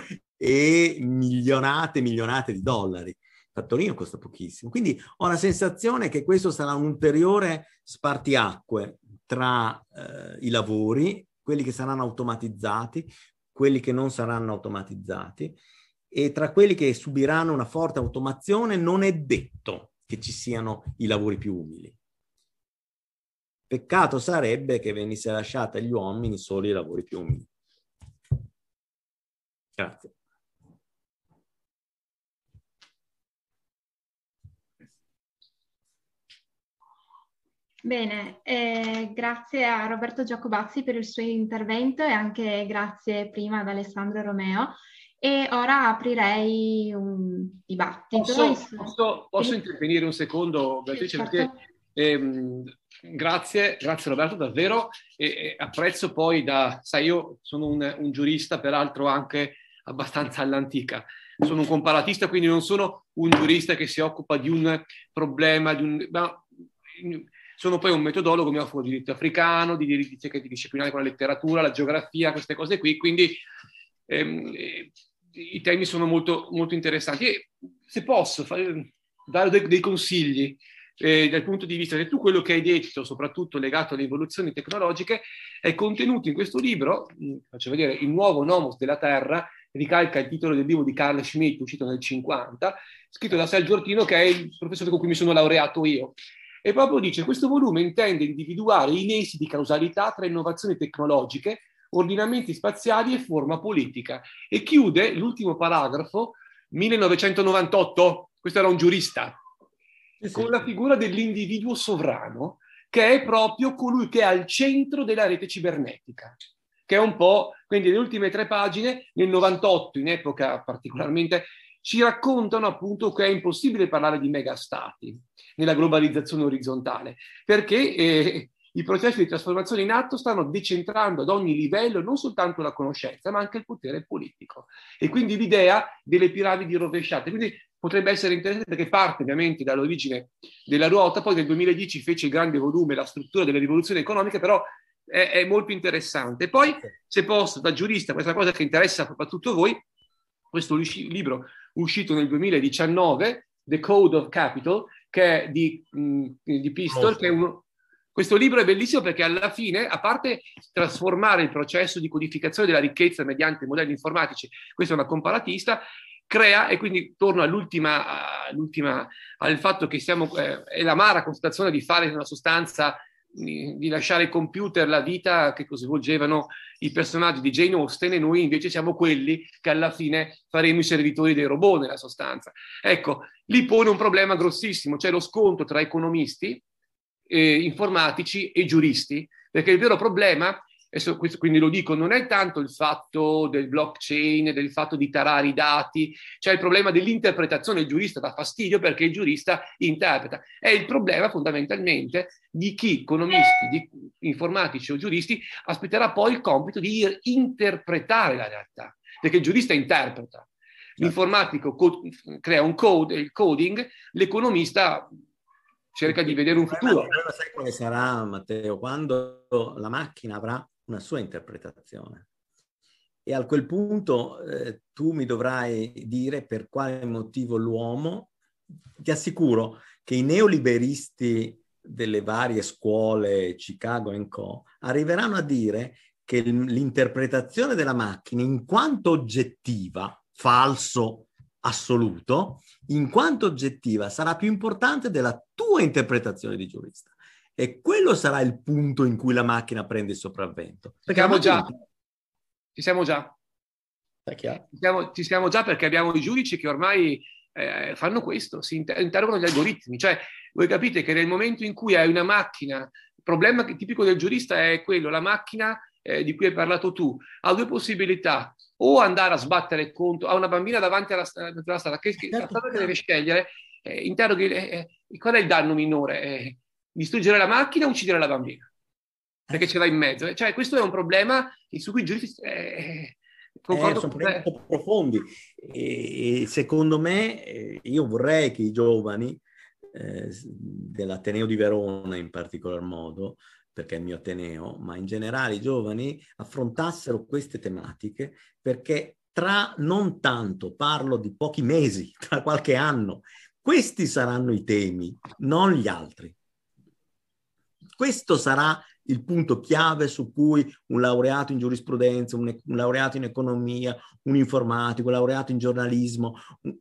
e milionate e milionate di dollari. Il Fattorino costa pochissimo. Quindi ho la sensazione che questo sarà un ulteriore spartiacque tra eh, i lavori, quelli che saranno automatizzati, quelli che non saranno automatizzati e tra quelli che subiranno una forte automazione non è detto che ci siano i lavori più umili. Peccato sarebbe che venisse lasciata agli uomini solo i lavori più umili. Grazie. Bene, eh, grazie a Roberto Giacobazzi per il suo intervento e anche grazie prima ad Alessandro Romeo. E ora aprirei un dibattito. Posso, posso, posso intervenire un secondo, Beatrice? Certo. Perché, ehm, grazie, grazie Roberto, davvero. E, e apprezzo poi da, sai, io sono un, un giurista, peraltro anche abbastanza all'antica sono un comparatista, quindi non sono un giurista che si occupa di un problema, di un, ma sono poi un metodologo, mi occupo di diritto africano, di diritti disciplinari con la letteratura, la geografia, queste cose qui, quindi ehm, eh, i temi sono molto, molto interessanti. E se posso fare, dare dei, dei consigli eh, dal punto di vista che tu quello che hai detto, soprattutto legato alle evoluzioni tecnologiche, è contenuto in questo libro, mh, faccio vedere, Il nuovo nomos della Terra, ricalca il titolo del libro di Carl Schmitt, uscito nel 50, scritto da Sergio Ortino, che è il professore con cui mi sono laureato io. E proprio dice, questo volume intende individuare i nesi di causalità tra innovazioni tecnologiche, ordinamenti spaziali e forma politica. E chiude l'ultimo paragrafo, 1998, questo era un giurista, sì, con la figura dell'individuo sovrano, che è proprio colui che è al centro della rete cibernetica, che è un po', quindi le ultime tre pagine, nel 98, in epoca particolarmente, ci raccontano appunto che è impossibile parlare di megastati, nella globalizzazione orizzontale, perché eh, i processi di trasformazione in atto stanno decentrando ad ogni livello non soltanto la conoscenza, ma anche il potere politico. E quindi l'idea delle piramidi rovesciate. Quindi potrebbe essere interessante perché parte ovviamente dall'origine della ruota, poi nel 2010 fece il grande volume La struttura delle rivoluzioni economiche, però è, è molto interessante. Poi, se posso, da giurista, questa cosa che interessa soprattutto voi, questo libro uscito nel 2019, The Code of Capital, che è di, mh, mm, di Pistol, che è uno, questo libro è bellissimo perché alla fine, a parte trasformare il processo di codificazione della ricchezza mediante modelli informatici, questa è una comparatista, crea, e quindi torno all'ultima, all'ultima al fatto che siamo, eh, è l'amara constatazione di fare in una sostanza di lasciare il computer la vita che svolgevano i personaggi di Jane Austen e noi invece siamo quelli che alla fine faremo i servitori dei robot nella sostanza. Ecco, lì pone un problema grossissimo, cioè lo scontro tra economisti, eh, informatici e giuristi, perché il vero problema Adesso, quindi lo dico, non è tanto il fatto del blockchain, del fatto di tarare i dati, c'è cioè il problema dell'interpretazione, il giurista dà fastidio perché il giurista interpreta, è il problema fondamentalmente di chi economisti, di informatici o giuristi aspetterà poi il compito di interpretare la realtà, perché il giurista interpreta, certo. l'informatico co- crea un code, il coding, l'economista cerca di vedere un futuro. Allora, sai quale sarà, Matteo? Quando la macchina avrà una sua interpretazione. E a quel punto eh, tu mi dovrai dire per quale motivo l'uomo, ti assicuro che i neoliberisti delle varie scuole, Chicago e Co., arriveranno a dire che l'interpretazione della macchina, in quanto oggettiva, falso assoluto, in quanto oggettiva, sarà più importante della tua interpretazione di giurista. E quello sarà il punto in cui la macchina prende il sopravvento. Perché siamo macchina... già. Ci siamo già. Ci siamo, ci siamo, già perché abbiamo i giudici che ormai eh, fanno questo, si inter- interrogano gli algoritmi. Cioè, voi capite che nel momento in cui hai una macchina, il problema tipico del giurista è quello, la macchina eh, di cui hai parlato tu ha due possibilità, o andare a sbattere contro a una bambina davanti alla, alla strada, che, che, la strada che deve certo. scegliere, eh, interroghi eh, eh, qual è il danno minore eh, distruggere la macchina o uccidere la bambina perché eh. c'era in mezzo. Eh, cioè, questo è un problema su cui i giuristi eh, concordo eh, eh sono problemi molto profondi. E, e secondo me, io vorrei che i giovani eh, dell'Ateneo di Verona in particolar modo, perché è il mio Ateneo, ma in generale i giovani affrontassero queste tematiche perché tra non tanto, parlo di pochi mesi, *laughs* tra qualche anno, questi saranno i temi, non gli altri. Questo sarà il punto chiave su cui un laureato in giurisprudenza, un, un laureato in economia, un informatico, un laureato in giornalismo, un,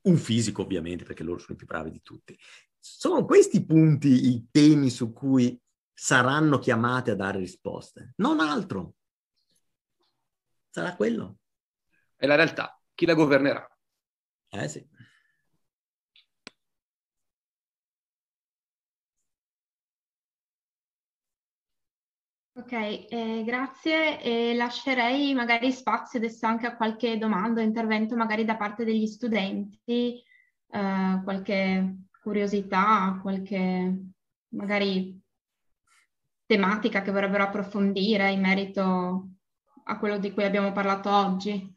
un fisico ovviamente, perché loro sono i più bravi di tutti. Sono questi punti i temi su cui saranno chiamate a dare risposte, non altro. Sarà quello. È la realtà, chi la governerà. Eh sì. Ok, eh, grazie e lascerei magari spazio adesso anche a qualche domanda o intervento magari da parte degli studenti, eh, qualche curiosità, qualche magari tematica che vorrebbero approfondire in merito a quello di cui abbiamo parlato oggi.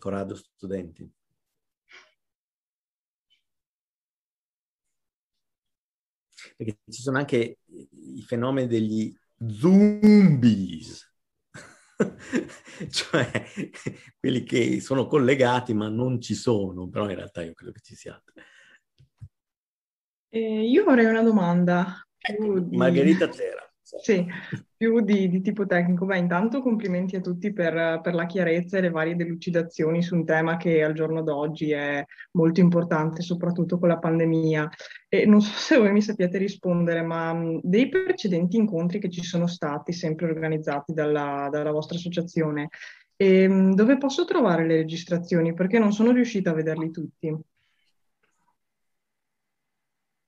Corrado Studenti. Perché ci sono anche i fenomeni degli zombies, *laughs* cioè quelli che sono collegati ma non ci sono, però in realtà io credo che ci siate. Eh, io avrei una domanda. Ecco, Margherita c'era. Sì, più di, di, tipo tecnico, beh intanto complimenti a tutti per, per, la chiarezza e le varie delucidazioni su un tema che al giorno d'oggi è molto importante, soprattutto con la pandemia. E non so se voi mi sappiate rispondere, ma mm, dei precedenti incontri che ci sono stati, sempre organizzati dalla, dalla vostra associazione, e, ehm, dove posso trovare le registrazioni? Perché non sono riuscita a vederli tutti.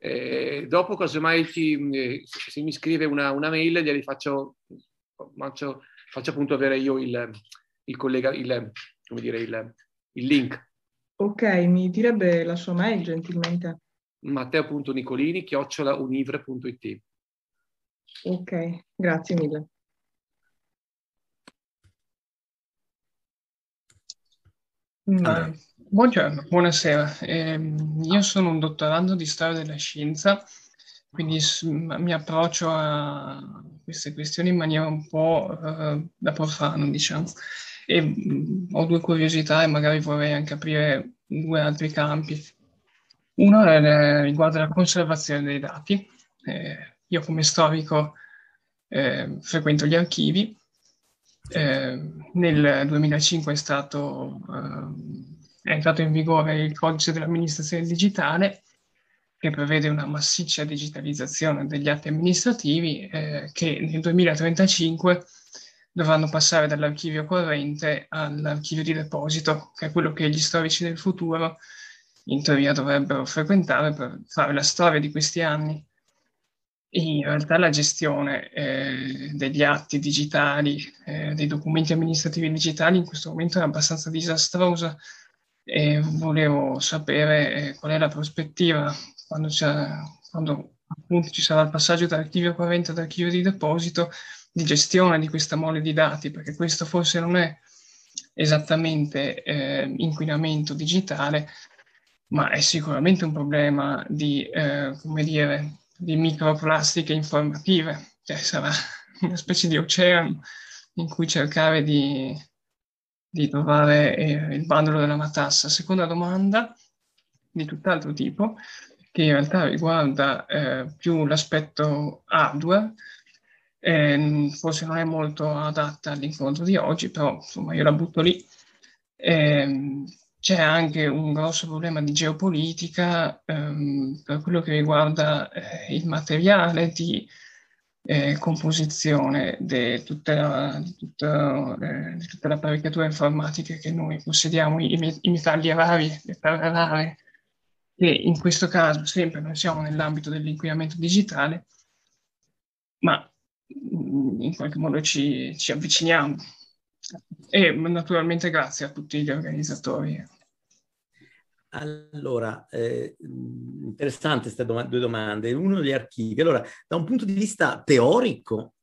Eh, dopo, casomai, ci, eh, se mi scrive una, una mail, gli faccio, faccio, faccio, appunto avere io il, il collega, il, come dire, il, il, link. Ok, mi direbbe la sua mail gentilmente. Matteo.nicolini, chiocciolaunivre.it. Ok, grazie mille. No. Allora. Buongiorno, buonasera. Eh, io sono un dottorando di storia della scienza, quindi mi approccio a queste questioni in maniera un po' eh, da profano, diciamo. E mh, mm, ho due curiosità e magari vorrei anche aprire due altri campi. Uno è, eh, riguarda la conservazione dei dati. Eh, io come storico eh, frequento gli archivi. Eh, nel 2005 è stato ehm, è entrato in vigore il codice dell'amministrazione digitale che prevede una massiccia digitalizzazione degli atti amministrativi eh, che nel 2035 dovranno passare dall'archivio corrente all'archivio di deposito, che è quello che gli storici del futuro in teoria dovrebbero frequentare per fare la storia di questi anni. In realtà la gestione eh, degli atti digitali, eh, dei documenti amministrativi digitali in questo momento è abbastanza disastrosa e volevo sapere eh, qual è la prospettiva quando, quando appunto ci sarà il passaggio dall'archivio corrente ad archivio di deposito di gestione di questa mole di dati, perché questo forse non è esattamente eh, inquinamento digitale, ma è sicuramente un problema di, eh, come dire, di microplastiche informative, cioè sarà una specie di oceano in cui cercare di di trovare eh, il bandolo della matassa. Seconda domanda di tutt'altro tipo, che in realtà riguarda eh, più l'aspetto hardware, eh, forse non è molto adatta all'incontro di oggi, però insomma io la butto lì. Ehm, c'è anche un grosso problema di geopolitica ehm, per quello che riguarda eh, il materiale di eh, composizione di tutta, la, di, eh, informatica che noi possediamo, i, i metalli rari, le terre rare, che in questo caso sempre non siamo nell'ambito dell'inquinamento digitale, ma mm, in qualche modo ci, ci avviciniamo. E naturalmente grazie a tutti gli organizzatori. Allora, eh, Interessante queste dom- due domande. Uno degli archivi. Allora, da un punto di vista teorico,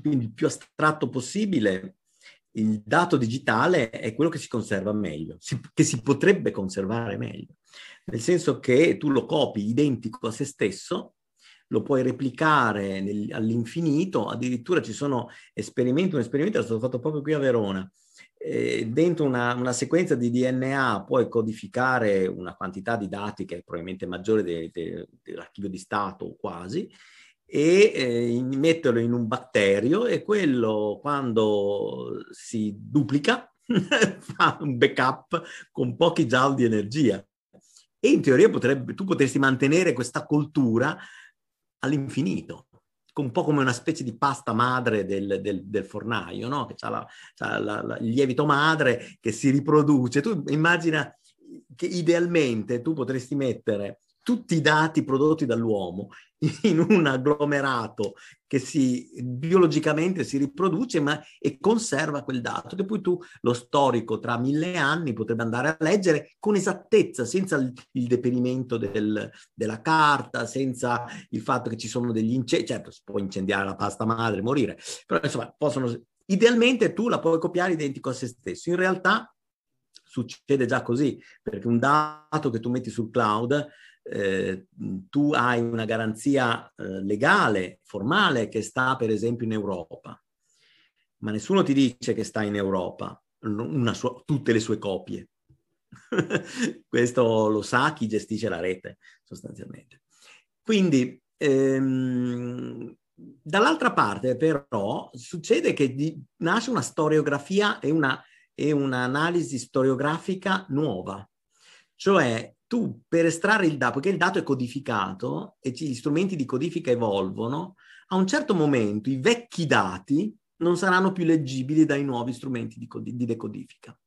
quindi il più astratto possibile, il dato digitale è quello che si conserva meglio, si, che si potrebbe conservare meglio, nel senso che tu lo copi identico a se stesso, lo puoi replicare nel, all'infinito, addirittura ci sono esperimenti, un esperimento è stato fatto proprio qui a Verona, dentro una, una, sequenza di DNA puoi codificare una quantità di dati che è probabilmente maggiore de, de, dell'archivio di Stato o quasi, e eh, metterlo in un batterio e quello quando si duplica *laughs* fa un backup con pochi joule di energia. E in teoria potrebbe, tu potresti mantenere questa cultura all'infinito un po' come una specie di pasta madre del, del, del fornaio, no? che ha il lievito madre che si riproduce. Tu immagina che idealmente tu potresti mettere tutti i dati prodotti dall'uomo *laughs* in un agglomerato che si biologicamente si riproduce ma, e conserva quel dato che poi tu lo storico tra mille anni potrebbe andare a leggere con esattezza senza il, il deperimento del, della carta senza il fatto che ci sono degli incendi certo si può incendiare la pasta madre morire però insomma possono idealmente tu la puoi copiare identico a se stesso in realtà succede già così perché un dato che tu metti sul cloud eh, tu hai una garanzia eh, legale, formale, che sta per esempio in Europa, ma nessuno ti dice che sta in Europa, sua, tutte le sue copie. *laughs* Questo lo sa chi gestisce la rete, sostanzialmente. Quindi, ehm, dall'altra parte però succede che di, nasce una storiografia e, una, e un'analisi storiografica nuova, cioè tu per estrarre il dato, perché il dato è codificato e gli strumenti di codifica evolvono, a un certo momento i vecchi dati non saranno più leggibili dai nuovi strumenti di, codi- di decodifica.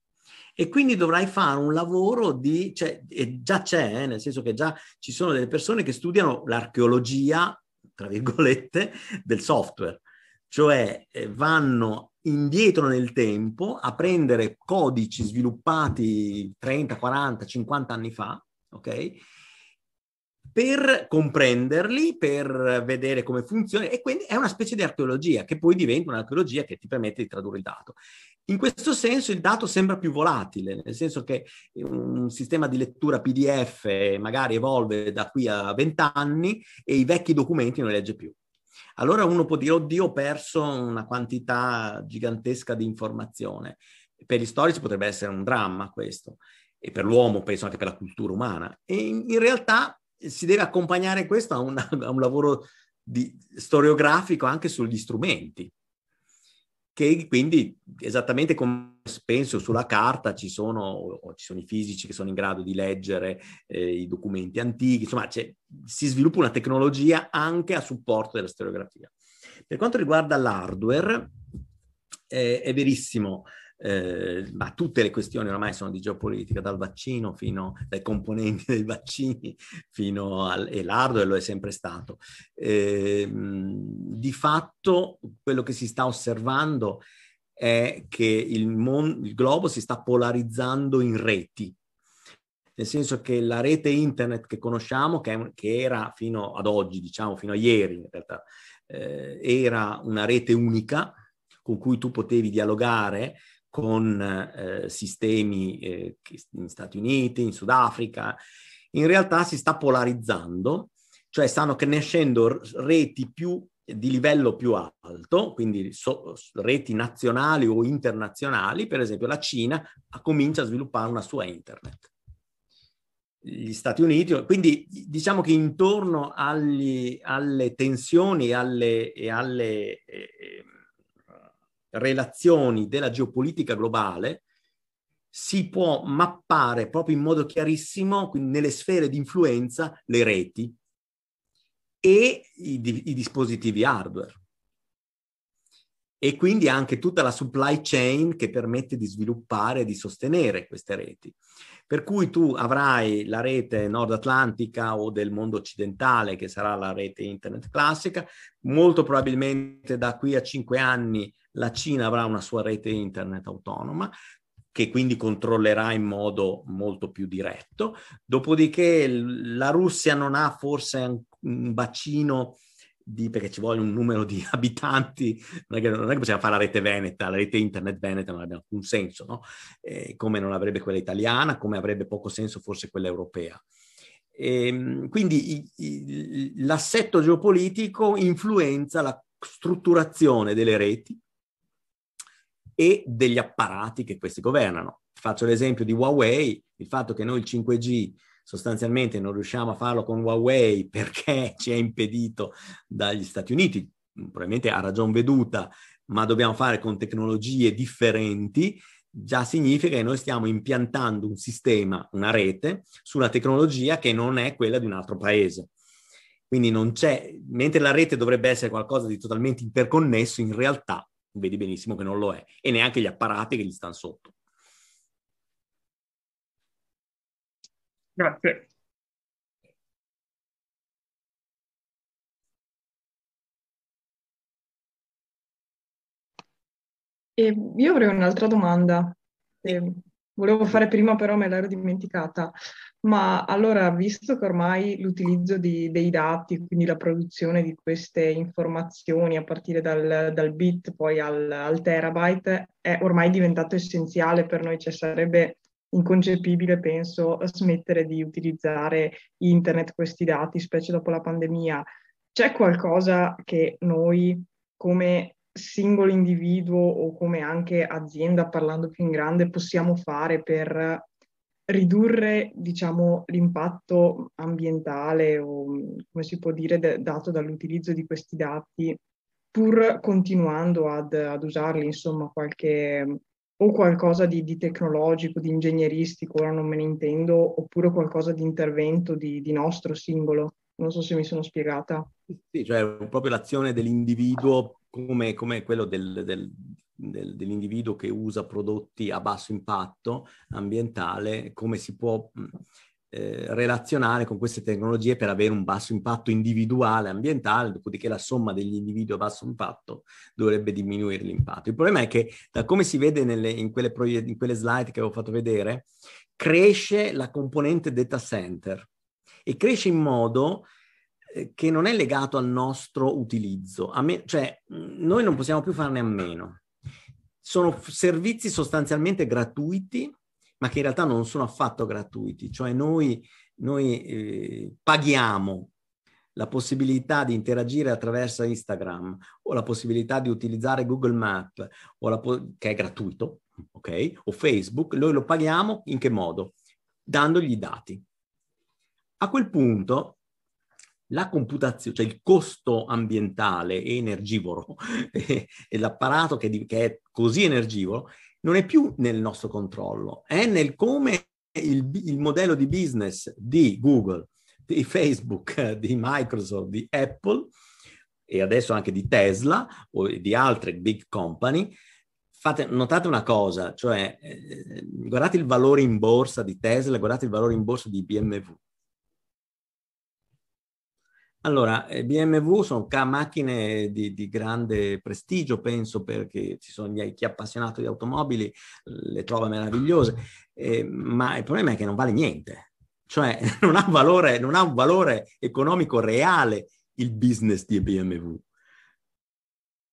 E quindi dovrai fare un lavoro di, cioè, e già c'è, eh, nel senso che già ci sono delle persone che studiano l'archeologia, tra virgolette, del software, cioè eh, vanno indietro nel tempo a prendere codici sviluppati 30, 40, 50 anni fa ok? Per comprenderli, per vedere come funziona, e quindi è una specie di archeologia che poi diventa un'archeologia che ti permette di tradurre il dato. In questo senso il dato sembra più volatile, nel senso che un sistema di lettura PDF eh, magari evolve da qui a vent'anni e i vecchi documenti non li legge più. Allora uno può dire, oddio, ho perso una quantità gigantesca di informazione. Per gli storici potrebbe essere un dramma questo e per l'uomo, penso anche per la cultura umana. E in, realtà si deve accompagnare questo a, una, a un lavoro di, storiografico anche sugli strumenti, che quindi esattamente come penso sulla carta ci sono, ci sono i fisici che sono in grado di leggere eh, i documenti antichi, insomma si sviluppa una tecnologia anche a supporto della storiografia. Per quanto riguarda l'hardware, eh, è verissimo, eh, ma tutte le questioni ormai sono di geopolitica, dal vaccino fino ai componenti dei vaccini, fino al, e lardo e lo è sempre stato. Eh, di fatto quello che si sta osservando è che il, mon- il globo si sta polarizzando in reti, nel senso che la rete internet che conosciamo, che, un, che era fino ad oggi, diciamo fino a ieri in realtà, eh, era una rete unica con cui tu potevi dialogare con eh, sistemi eh, negli Stati Uniti, in Sudafrica, in realtà si sta polarizzando, cioè stanno crescendo reti più, di livello più alto, quindi so, reti nazionali o internazionali, per esempio la Cina comincia a sviluppare una sua internet. Gli Stati Uniti, quindi diciamo che intorno agli, alle tensioni alle, e alle... Eh, relazioni della geopolitica globale si può mappare proprio in modo chiarissimo nelle sfere di influenza le reti e i, i, dispositivi hardware. E quindi anche tutta la supply chain che permette di sviluppare e di sostenere queste reti. Per cui tu avrai la rete nord atlantica o del mondo occidentale, che sarà la rete internet classica, molto probabilmente da qui a cinque anni la Cina avrà una sua rete internet autonoma che quindi controllerà in modo molto più diretto. Dopodiché la Russia non ha forse un bacino di, perché ci vuole un numero di *laughs* abitanti, non è, che, non è, che, possiamo fare la rete veneta, la rete internet veneta non avrebbe alcun senso, no? eh, come non avrebbe quella italiana, come avrebbe poco senso forse quella europea. E, ehm, quindi i, i, l'assetto geopolitico influenza la strutturazione delle reti e degli apparati che questi governano. Faccio l'esempio di Huawei, il fatto che noi il 5G sostanzialmente non riusciamo a farlo con Huawei *laughs* perché ci è impedito dagli Stati Uniti, probabilmente ha ragion veduta, ma dobbiamo fare con tecnologie differenti, già significa che noi stiamo impiantando un sistema, una rete, sulla tecnologia che non è quella di un altro paese. Quindi non c'è, mentre la rete dovrebbe essere qualcosa di totalmente interconnesso, in realtà vedi benissimo che non lo è, e neanche gli apparati che gli stanno sotto. Grazie. E io avrei un'altra domanda. Eh, volevo fare prima, però me l'ero dimenticata. Ma allora, visto che ormai l'utilizzo di, dei dati, quindi la produzione di queste informazioni a partire dal, dal bit poi al, al, terabyte è ormai diventato essenziale per noi, cioè sarebbe inconcepibile, penso, smettere di utilizzare internet, questi dati, specie dopo la pandemia. C'è qualcosa che noi come singolo individuo o come anche azienda, parlando più in grande, possiamo fare per ridurre diciamo, l'impatto ambientale o mm, come si può dire de- dato dall'utilizzo di questi dati pur continuando ad, ad usarli insomma qualche o qualcosa di, di, tecnologico, di ingegneristico, ora non me ne intendo, oppure qualcosa di intervento di, di nostro singolo. Non so se mi sono spiegata. Sì, cioè proprio l'azione dell'individuo come, come quello del, del, del, dell'individuo che usa prodotti a basso impatto ambientale, come si può mm, eh, relazionare con queste tecnologie per avere un basso impatto individuale ambientale, dopodiché la somma degli individui a basso impatto dovrebbe diminuire l'impatto. Il problema è che, da come si vede nelle, in, quelle proie- in quelle slide che avevo fatto vedere, cresce la componente data center e cresce in modo eh, che non è legato al nostro utilizzo. a Me, cioè, mm, noi non possiamo più farne a meno. Sono servizi sostanzialmente gratuiti, ma che in realtà non sono affatto gratuiti. Cioè noi, noi eh, paghiamo la possibilità di interagire attraverso Instagram o la possibilità di utilizzare Google Map, po- che è gratuito, ok? O Facebook, noi lo paghiamo in che modo? Dandogli i dati. A quel punto la computazione, cioè il costo ambientale e energivoro *laughs* e l'apparato che, di, che, è così energivoro non è più nel nostro controllo, è nel come il, il modello di business di Google, di Facebook, *laughs* di Microsoft, di Apple e adesso anche di Tesla o di altre big company Fate, notate una cosa, cioè eh, eh guardate il valore in borsa di Tesla, guardate il valore in borsa di BMW. Allora, eh, BMW sono macchine di, di, grande prestigio, penso, perché ci sono gli, chi è appassionato di automobili le trova meravigliose, eh, ma il problema è che non vale niente, cioè *laughs* non ha, valore, non ha un valore economico reale il business di BMW.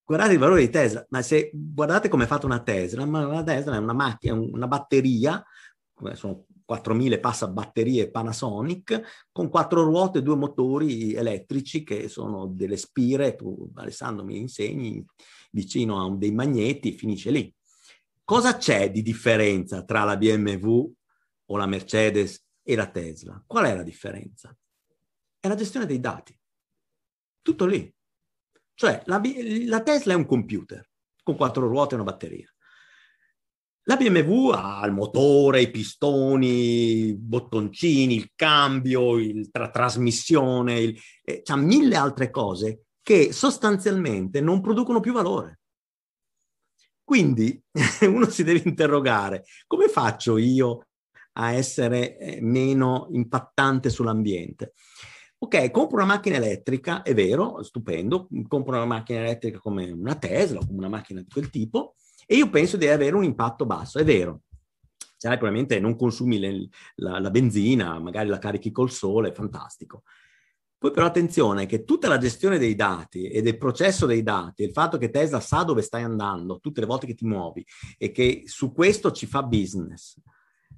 Guardate il valore di Tesla, ma se guardate come è fatta una Tesla, ma una Tesla è una macchina, una batteria, sono 4000 passa batterie Panasonic con quattro ruote e due motori elettrici che sono delle spire, tu Alessandro mi insegni, vicino a un, dei magneti, finisce lì. Cosa c'è di differenza tra la BMW o la Mercedes e la Tesla? Qual è la differenza? È la gestione dei dati. Tutto lì. Cioè la, la Tesla è un computer con quattro ruote e una batteria. La BMW ha il motore, i pistoni, i bottoncini, il cambio, la trasmissione, il, eh, ha mille altre cose che sostanzialmente non producono più valore. Quindi *laughs* uno si deve interrogare, come faccio io a essere eh, meno impattante sull'ambiente? Ok, compro una macchina elettrica, è vero, stupendo, compro una macchina elettrica come una Tesla o come una macchina di quel tipo, e io penso di avere un impatto basso, è vero. Cioè, probabilmente non consumi le, la, la benzina, magari la carichi col sole, fantastico. Poi però attenzione che tutta la gestione dei dati e del processo dei dati, il fatto che Tesla sa dove stai andando tutte le volte che ti muovi e che su questo ci fa business,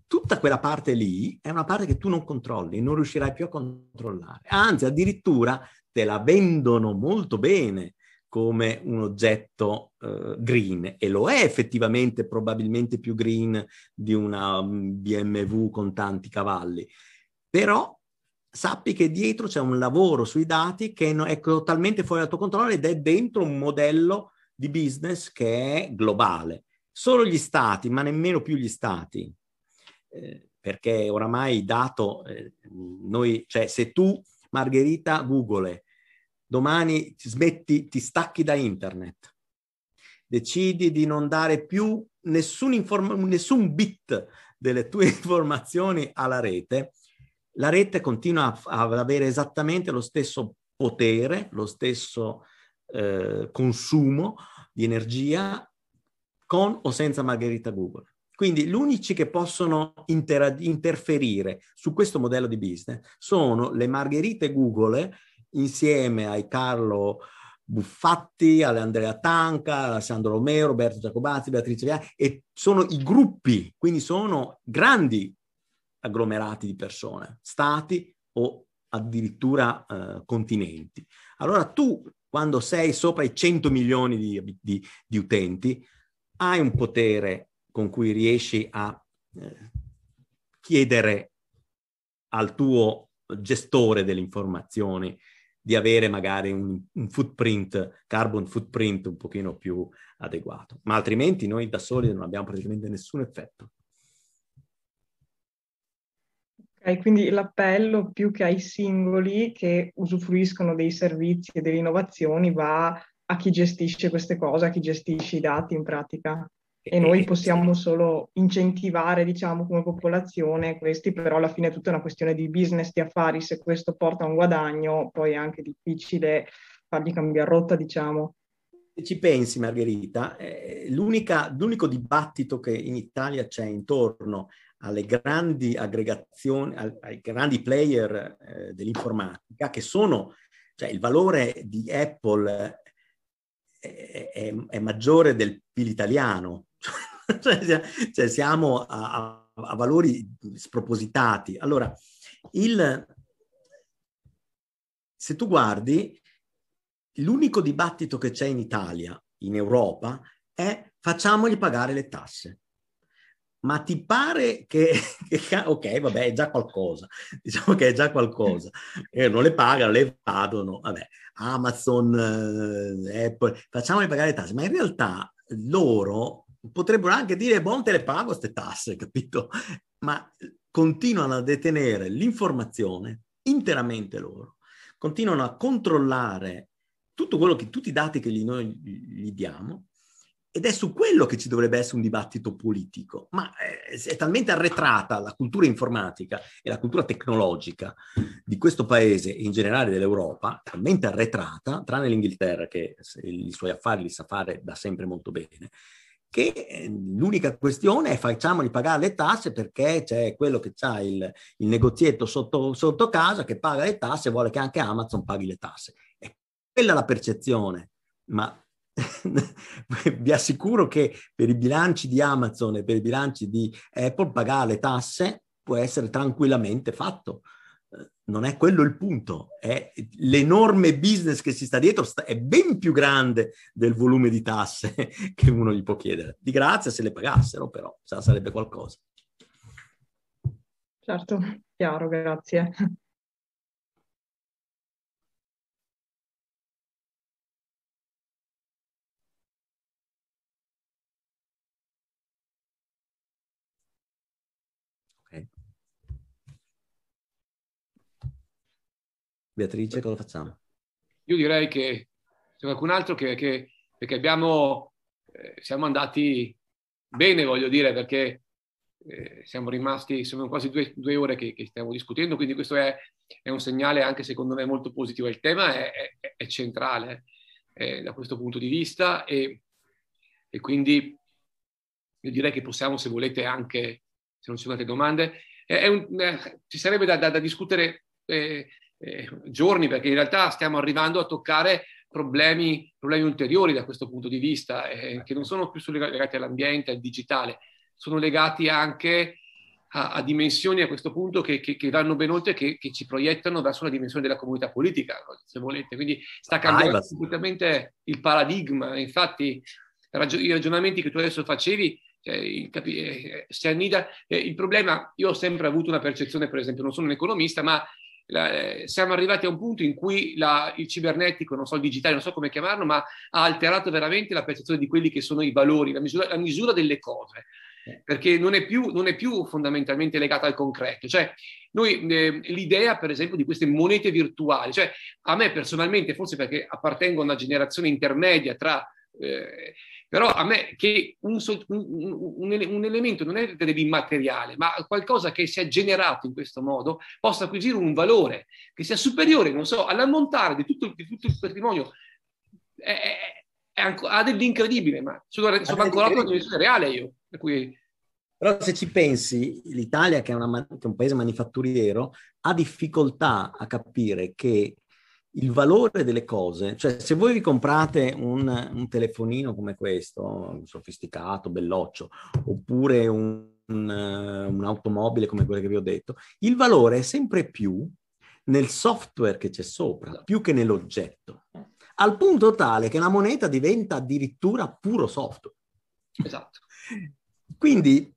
tutta quella parte lì è una parte che tu non controlli, non riuscirai più a controllare. Anzi, addirittura te la vendono molto bene come un oggetto eh, green e lo è effettivamente probabilmente più green di una mm, BMW con tanti cavalli, però sappi che dietro c'è un lavoro sui dati che è totalmente fuori dal tuo controllo ed è dentro un modello di business che è globale. Solo gli stati, ma nemmeno più gli stati, eh, perché oramai dato, eh, noi, cioè se tu, Margherita, Google, domani ti smetti, ti stacchi da internet, decidi di non dare più nessun, inform- nessun bit delle tue *laughs* informazioni alla rete, la rete continua ad avere esattamente lo stesso potere, lo stesso eh, consumo di energia con o senza Margherita Google. Quindi gli unici che possono intera- interferire su questo modello di business sono le Margherite Google insieme ai Carlo Buffatti, alle Andrea Tanca, Alessandro Romero, Roberto Giacobazzi, Beatrice Viani, e sono i gruppi, quindi sono grandi agglomerati di persone, stati o addirittura eh, continenti. Allora tu, quando sei sopra i 100 milioni di, di, di utenti, hai un potere con cui riesci a eh, chiedere al tuo gestore delle informazioni di avere magari un, un, footprint, carbon footprint un pochino più adeguato. Ma altrimenti noi da soli non abbiamo praticamente nessun effetto. Ok, quindi l'appello più che ai singoli che usufruiscono dei servizi e delle innovazioni va a chi gestisce queste cose, a chi gestisce i dati in pratica. E noi possiamo solo incentivare, diciamo, come popolazione questi, però alla fine è tutta una questione di business, di affari, se questo porta a un guadagno, poi è anche difficile fargli cambiare rotta, diciamo. Se ci pensi, Margherita, eh, l'unico dibattito che in Italia c'è intorno alle grandi aggregazioni, ai grandi player eh, dell'informatica, che sono, cioè il valore di Apple eh, è, è, è maggiore del PIL italiano, *laughs* cioè, siamo a, a, valori spropositati. Allora, il, se tu guardi, l'unico dibattito che c'è in Italia, in Europa, è facciamogli pagare le tasse. Ma ti pare che, *laughs* che ok, vabbè, è già qualcosa, diciamo che è già qualcosa, eh, non le pagano, le evadono, vabbè, Amazon, eh, Apple, facciamoli pagare le tasse, ma in realtà loro potrebbero anche dire, buon te le pago queste tasse, *laughs* capito? Ma continuano a detenere l'informazione interamente loro, continuano a controllare tutto quello che, tutti i dati che gli, noi gli diamo ed è su quello che ci dovrebbe essere un dibattito politico, ma è, eh, è, talmente arretrata la cultura informatica e la cultura tecnologica di questo paese e in generale dell'Europa, talmente arretrata, tranne l'Inghilterra che i suoi affari li sa fare da sempre molto bene, che ehm, l'unica questione è facciamoli pagare le tasse perché c'è quello che ha il, il, negozietto sotto, sotto, casa che paga le tasse e vuole che anche Amazon paghi le tasse. È quella la percezione, ma *laughs* vi assicuro che per i bilanci di Amazon e per i bilanci di Apple pagare le tasse può essere tranquillamente fatto non è quello il punto, è l'enorme business che si sta dietro è ben più grande del volume di tasse *laughs* che uno gli può chiedere. Di grazia se le pagassero, però sarebbe qualcosa. Certo, chiaro, grazie. Beatrice, cosa facciamo? Io direi che c'è qualcun altro che, che perché abbiamo, eh, siamo andati bene, voglio dire, perché eh, siamo rimasti, sono quasi due, due ore che, che, stiamo discutendo, quindi questo è, è, un segnale anche secondo me molto positivo. Il tema è, è, è centrale eh, da questo punto di vista e, e, quindi io direi che possiamo, se volete anche, se non ci sono altre domande, è, un, eh, ci sarebbe da, da, da discutere eh, eh, giorni, perché in realtà stiamo arrivando a toccare problemi, problemi ulteriori da questo punto di vista, eh, che non sono più solo legati all'ambiente, al digitale, sono legati anche a, a dimensioni a questo punto che, che, che vanno ben oltre, che, che, ci proiettano verso la dimensione della comunità politica, se volete. Quindi sta ah, cambiando ah, completamente il paradigma. Infatti, ragio- i ragionamenti che tu adesso facevi cioè, il, capi- eh, si annida. Eh, il problema, io ho sempre avuto una percezione, per esempio, non sono un economista, ma la, eh, siamo arrivati a un punto in cui la, il cibernetico, non so, il digitale, non so come chiamarlo, ma ha alterato veramente la percezione di quelli che sono i valori, la misura, la misura delle cose perché non è, più, non è più, fondamentalmente legata al concreto. Cioè, noi, eh, l'idea, per esempio, di queste monete virtuali, cioè, a me personalmente, forse perché appartengo a una generazione intermedia tra eh, però a me che un, un, un, elemento non è dell'immateriale, ma qualcosa che si è generato in questo modo possa acquisire un valore che sia superiore, non so, all'ammontare di tutto, di tutto il patrimonio. È, è, è ancora, ha dell'incredibile, ma sono, sono ancorato alla dimensione reale io. Per cui... Però se ci pensi, l'Italia, che è, una, che è, un paese manifatturiero, ha difficoltà a capire che il valore delle cose, cioè se voi vi comprate un, un telefonino come questo, sofisticato, belloccio, oppure un, un'automobile eh, come quella che vi ho detto, il valore è sempre più nel software che c'è sopra, più che nell'oggetto, al punto tale che la moneta diventa addirittura puro software. Esatto. Quindi,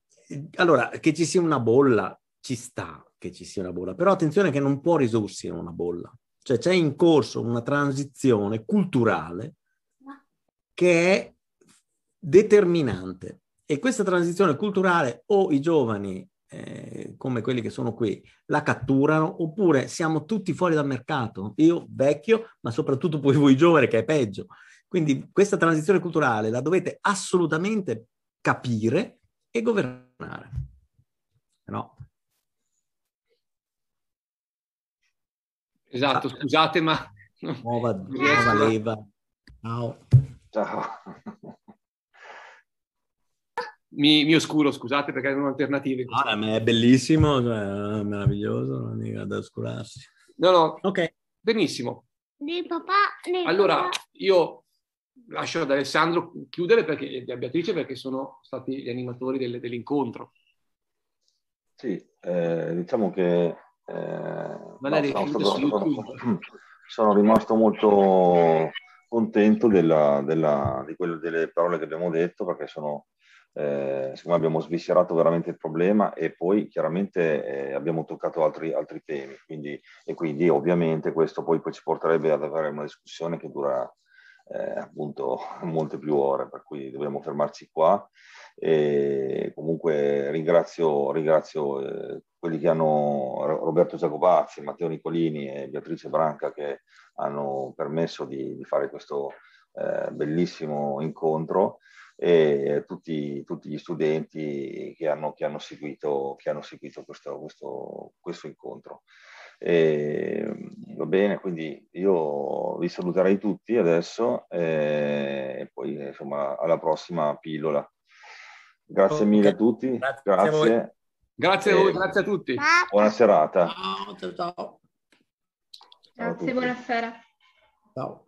allora, che ci sia una bolla, ci sta che ci sia una bolla, però attenzione che non può risorsi in una bolla cioè c'è in corso una transizione culturale che è determinante e questa transizione culturale o i giovani eh, come quelli che sono qui la catturano oppure siamo tutti fuori dal mercato, io vecchio ma soprattutto poi voi giovani che è peggio. Quindi questa transizione culturale la dovete assolutamente capire e governare. No, Esatto, Ciao. Ah. scusate ma... *laughs* Nuova, *laughs* nuova leva. Ciao. Ciao. Mi, mi, oscuro, scusate perché erano ho alternative. Ah, ma è bellissimo, cioè, è meraviglioso, non è da oscurarsi. No, no. Ok. Benissimo. Di papà, di allora, io lascio ad Alessandro chiudere perché, e a Beatrice perché sono stati gli animatori del, dell'incontro. Sì, eh, diciamo che Valerio, eh, no, sono, stato, sono, *laughs* sono, rimasto molto contento della, della, di quelle, delle parole che abbiamo detto perché sono, eh, siccome abbiamo sviscerato veramente il problema e poi chiaramente eh, abbiamo toccato altri, altri temi quindi, e quindi ovviamente questo poi, poi, ci porterebbe ad avere una discussione che dura eh, appunto *laughs* molte più ore per cui dobbiamo fermarci qua e comunque ringrazio, ringrazio eh, quelli che hanno Roberto Giacobazzi, Matteo Nicolini e Beatrice Branca che hanno permesso di, di fare questo eh, bellissimo incontro e tutti, tutti gli studenti che hanno, che hanno, seguito, che hanno seguito questo, questo, questo incontro. E, mm, va bene, quindi io vi saluterei tutti adesso eh, e poi insomma alla prossima pillola. Grazie mille a tutti. Grazie. Grazie a, grazie a, voi, grazie a tutti. Buona serata. Ciao, ciao, ciao. Grazie, buonasera. Ciao.